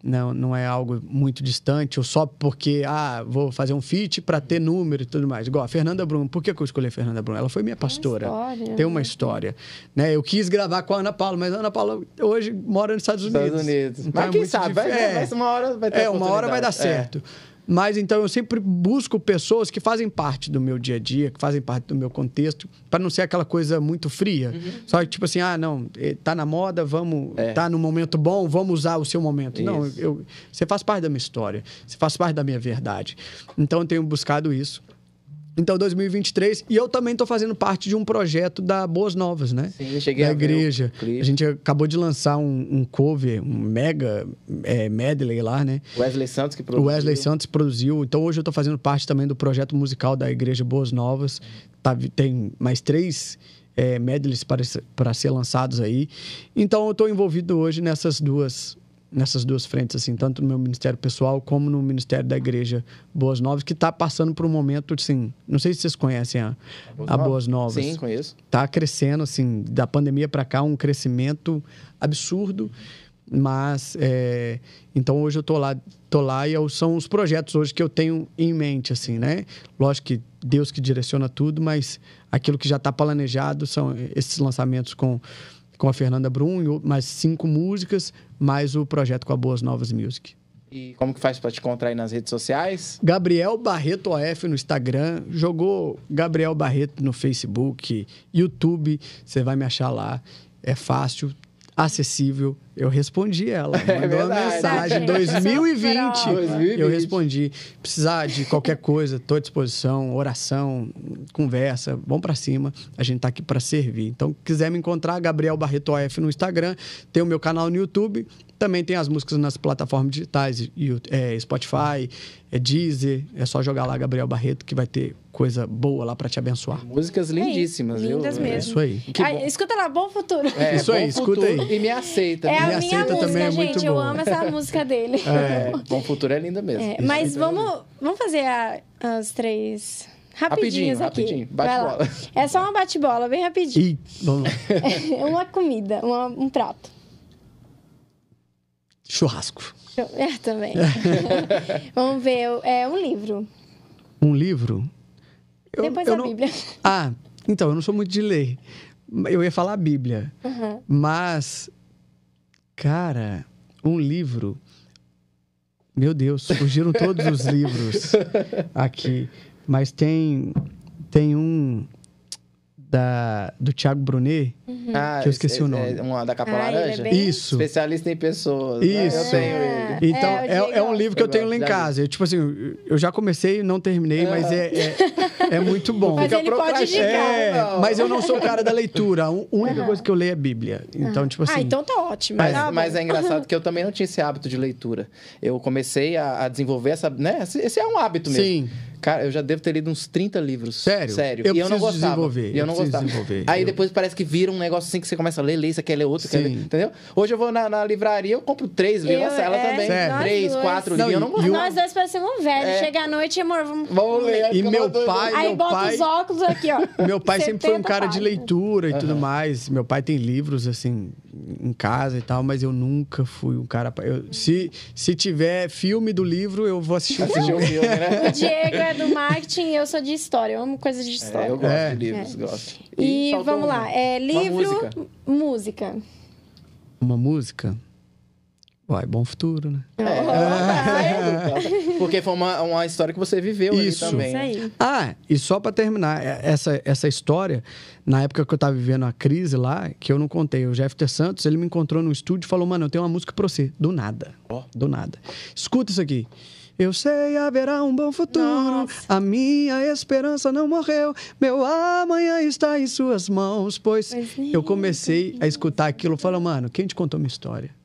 Não, não é algo muito distante, ou só porque, ah, vou fazer um fit para ter número e tudo mais. Igual a Fernanda Brum. Por que, eu escolhi a Fernanda Brum? Ela foi minha pastora. Uma história, Tem uma né? história. Né? Eu quis gravar com a Ana Paula, mas a Ana Paula hoje mora nos Estados Unidos. Estados Unidos. Então mas é quem sabe, vai, é, vai, uma hora vai ter É, uma hora vai dar é. certo. É. Mas então eu sempre busco pessoas que fazem parte do meu dia a dia, que fazem parte do meu contexto, para não ser aquela coisa muito fria. Uhum. Só que tipo assim, ah, não, eh, tá na moda, vamos, é. tá no momento bom, vamos usar o seu momento. Isso. Não, eu, você faz parte da minha história, você faz parte da minha verdade. Então eu tenho buscado isso. Então, 2023, e eu também estou fazendo parte de um projeto da Boas Novas, né? Sim, cheguei da a igreja. Ver a gente acabou de lançar um, um cover, um mega é, medley lá, né? Wesley Santos que produziu. O Wesley Santos produziu. Então, hoje eu estou fazendo parte também do projeto musical da igreja Boas Novas. Tá, tem mais três é, medleys para, para ser lançados aí. Então, eu estou envolvido hoje nessas duas nessas duas frentes, assim, tanto no meu ministério pessoal como no ministério da igreja Boas Novas, que está passando por um momento, assim, não sei se vocês conhecem a, a Boas Novas. Sim, conheço. Está crescendo, assim, da pandemia para cá, um crescimento absurdo, mas, é, então hoje eu tô lá, tô lá e são os projetos hoje que eu tenho em mente, assim, né? Lógico que Deus que direciona tudo, mas aquilo que já está planejado são esses lançamentos com com a Fernanda Brum, mais cinco músicas, mais o projeto com a Boas Novas Music. E como que faz para te encontrar aí nas redes sociais? Gabriel Barreto OF no Instagram, jogou Gabriel Barreto no Facebook, YouTube, você vai me achar lá. É fácil, acessível. Eu respondi ela. *laughs* É mandou uma mensagem. 2020, *laughs* 2020. Eu respondi. Precisar de qualquer coisa, estou à disposição. Oração, conversa, vamos para cima. A gente está aqui para servir. Então, quiser me encontrar, Gabriel Barreto AF no Instagram. Tem o meu canal no YouTube. Também tem as músicas nas plataformas digitais, é, Spotify, é Deezer. É só jogar lá Gabriel Barreto que vai ter coisa boa lá para te abençoar. Músicas é lindíssimas, viu? Lindas é. mesmo. É isso aí. Ah, escuta lá, Bom Futuro. É, isso aí, escuta aí. E me aceita. É me a minha música, também, é gente. eu amo essa *laughs* música dele. É. bom Futuro é linda mesmo. É, mas vamos, vamos fazer a, as três... Rapidinhas rapidinho, aqui. rapidinho. Bate-bola. É só uma bate-bola, bem rapidinho. *laughs* uma comida, uma, um prato. Churrasco. *laughs* É, também. vamos ver. É um livro. Um livro? Eu, Depois eu a não... Bíblia. Ah, então, eu não sou muito de ler. Eu ia falar a Bíblia. Uhum. Mas, cara, um livro. Meu Deus, surgiram todos os livros *laughs* aqui. Mas tem, tem um da, do Thiago Brunet, uhum. ah, que eu esqueci esse, é, o nome. É uma da capa ah, é laranja? É Isso. Especialista em pessoas. Ah, Isso. eu tenho ele. É, então, é, é, um livro que eu tenho lá em casa. Eu, tipo assim, eu já comecei e não terminei, mas é, é, muito bom. mas ele pode indicar, Mas eu não sou o cara da leitura. A única coisa que eu leio é Bíblia. Então, tipo ah, assim... Ah, então tá ótimo. Mas, mas tá é engraçado que eu também não tinha esse hábito de leitura. Eu comecei a, a desenvolver essa... Né? Esse é um hábito mesmo. Sim. Cara, eu já devo ter lido uns 30 livros. Sério? Sério. Eu e eu não gostava. Desenvolver. E eu, não gostava. Desenvolver. Aí eu... depois parece que vira um negócio assim que você começa a ler, ler, você quer ler outro, quer ler, entendeu? Hoje eu vou na, na livraria, eu compro três livros, eu, ela é, também. Sério? Três, dois. quatro livros. Eu não gosto. Nós dois parecemos um velho. É. Chega à noite, amor, vamos, vamos ler. E meu pai. Aí bota os óculos aqui, ó. Meu pai sempre foi um cara páginas. de leitura e uhum. tudo mais. Meu pai tem livros, assim, em casa e tal, mas eu nunca fui um cara. Eu, se, se tiver filme do livro, eu vou assistir o filme. né? *laughs* o Diego é do marketing eu sou de história. Eu amo coisas de história. É, eu gosto é. de livros, é. gosto. E, e vamos um, lá. É, livro, música. música. Uma música? Vai, bom futuro, né? É. *laughs* Porque foi uma, uma história que você viveu Isso. ali também. Né? Isso aí. Ah, e só para terminar, é, essa, essa história, na época que eu tava vivendo a crise lá, que eu não contei, o Jefter Santos, ele me encontrou no estúdio e falou, mano, eu tenho uma música pra você. Do nada. Oh. Do nada. Escuta isso aqui. Eu sei haverá um bom futuro. Nossa. A minha esperança não morreu. Meu amanhã está em suas mãos. Pois, pois eu comecei a escutar aquilo falei, mano, quem te contou minha história?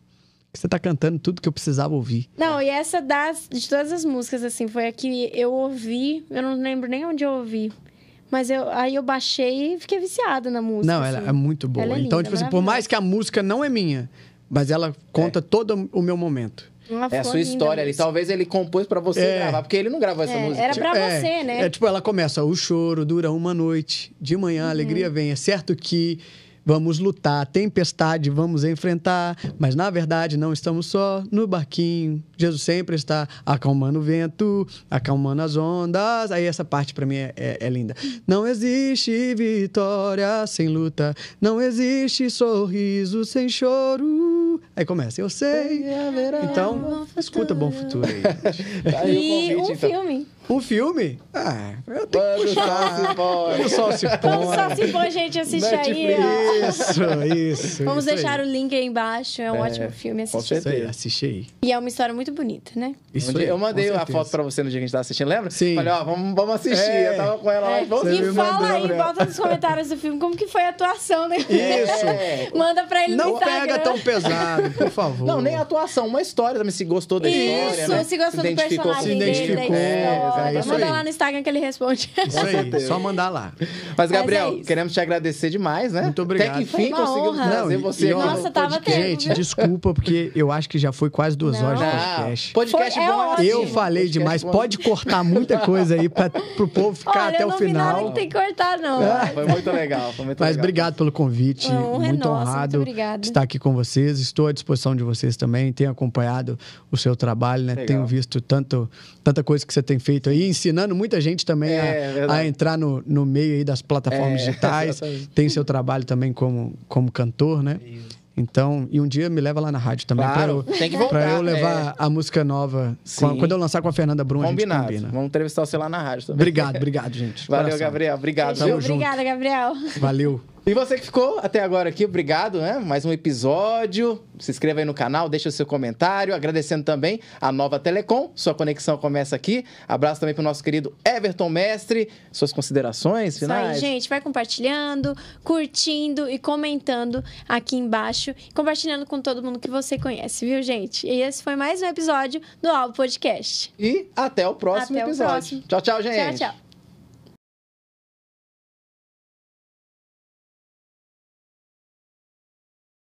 Você tá cantando tudo que eu precisava ouvir. Não, e essa das, de todas as músicas, assim, foi a que eu ouvi, eu não lembro nem onde eu ouvi. Mas eu, aí eu baixei e fiquei viciada na música. Não, assim. ela é assim. muito boa. É linda, então, tipo assim, por mais que a música não é minha, mas ela conta é. todo o meu momento. Uma é a sua história ali. Talvez ele compôs para você é. gravar, porque ele não gravou essa é. música. Era pra tipo, é. você, né? É, tipo, ela começa, o choro dura uma noite, de manhã a uhum. alegria vem. É certo que Vamos lutar, tempestade vamos enfrentar, mas na verdade não estamos só no barquinho. Jesus sempre está acalmando o vento, acalmando as ondas. Aí essa parte para mim é, é, é linda. Não existe vitória sem luta, não existe sorriso sem choro. Aí começa, eu sei. Então, escuta Bom Futuro aí. *laughs* e tá um então. filme. O filme? Ah, eu tenho Mano, que puxar. O sol se põe. Vamos só sol se põe, gente, assiste aí. Ó. Isso, isso. Vamos isso deixar aí. o link aí embaixo. É um é, ótimo filme. Assiste. Com certeza. aí, assiste aí. E é uma história muito bonita, né? Isso um aí, eu mandei a foto pra você no dia que a gente tava assistindo, lembra? Sim. Falei, ó, vamos, vamos assistir. É. Eu tava com ela lá. É. Vamos e fala mandou, aí, né? bota nos comentários do filme como que foi a atuação dele. Isso. É. *laughs* Manda pra ele Não pega tão pesado, por favor. Não, nem a atuação, uma história também. Se gostou da isso, história, Isso, né? se gostou se do personagem Se identificou. Dele, resposta. É Manda aí. lá no Instagram que ele responde. Isso aí, só mandar lá. Mas, é Gabriel, é queremos te agradecer demais, né? Muito obrigado. Até que enfim conseguimos trazer você e, Nossa, tava até. Gente, desculpa, porque eu acho que já foi quase duas Não. horas de ah, podcast. Podcast foi, é bom. É eu falei podcast demais. Bom. Pode cortar muita coisa aí para pro povo ficar Olha, até o final. Não, não tem que cortar, não. Ah, foi muito legal. Foi muito mas legal. obrigado pelo convite. muito é honrado muito de estar aqui com vocês. Estou à disposição de vocês também. Tenho acompanhado o seu trabalho, né? Legal. Tenho visto tanto, tanta coisa que você tem feito e aí, ensinando muita gente também é, a, é a, entrar no, no meio aí das plataformas é, *laughs* digitais. Exatamente. Tem seu trabalho também como, como cantor, né? Isso. Então, e um dia me leva lá na rádio também. Claro, pra eu, tem que voltar. Pra eu é. levar é. a música nova. quando eu lançar com a Fernanda Brum, Combinado. a gente combina. Vamos entrevistar você lá na rádio também. Obrigado, obrigado, gente. *laughs* Valeu, Coração. Gabriel. Obrigado. Tamo Obrigada, junto. Gabriel. Valeu. E você que ficou até agora aqui, obrigado, né? Mais um episódio. Se inscreva aí no canal, deixa o seu comentário. Agradecendo também a Nova Telecom. Sua conexão começa aqui. Abraço também para o nosso querido Everton Mestre. Suas considerações finais. Isso aí, gente. Vai compartilhando, curtindo e comentando aqui embaixo. Compartilhando com todo mundo que você conhece, viu, gente? E esse foi mais um episódio do Alvo Podcast. E até o próximo até episódio. O próximo. Tchau, tchau, gente. Tchau, tchau.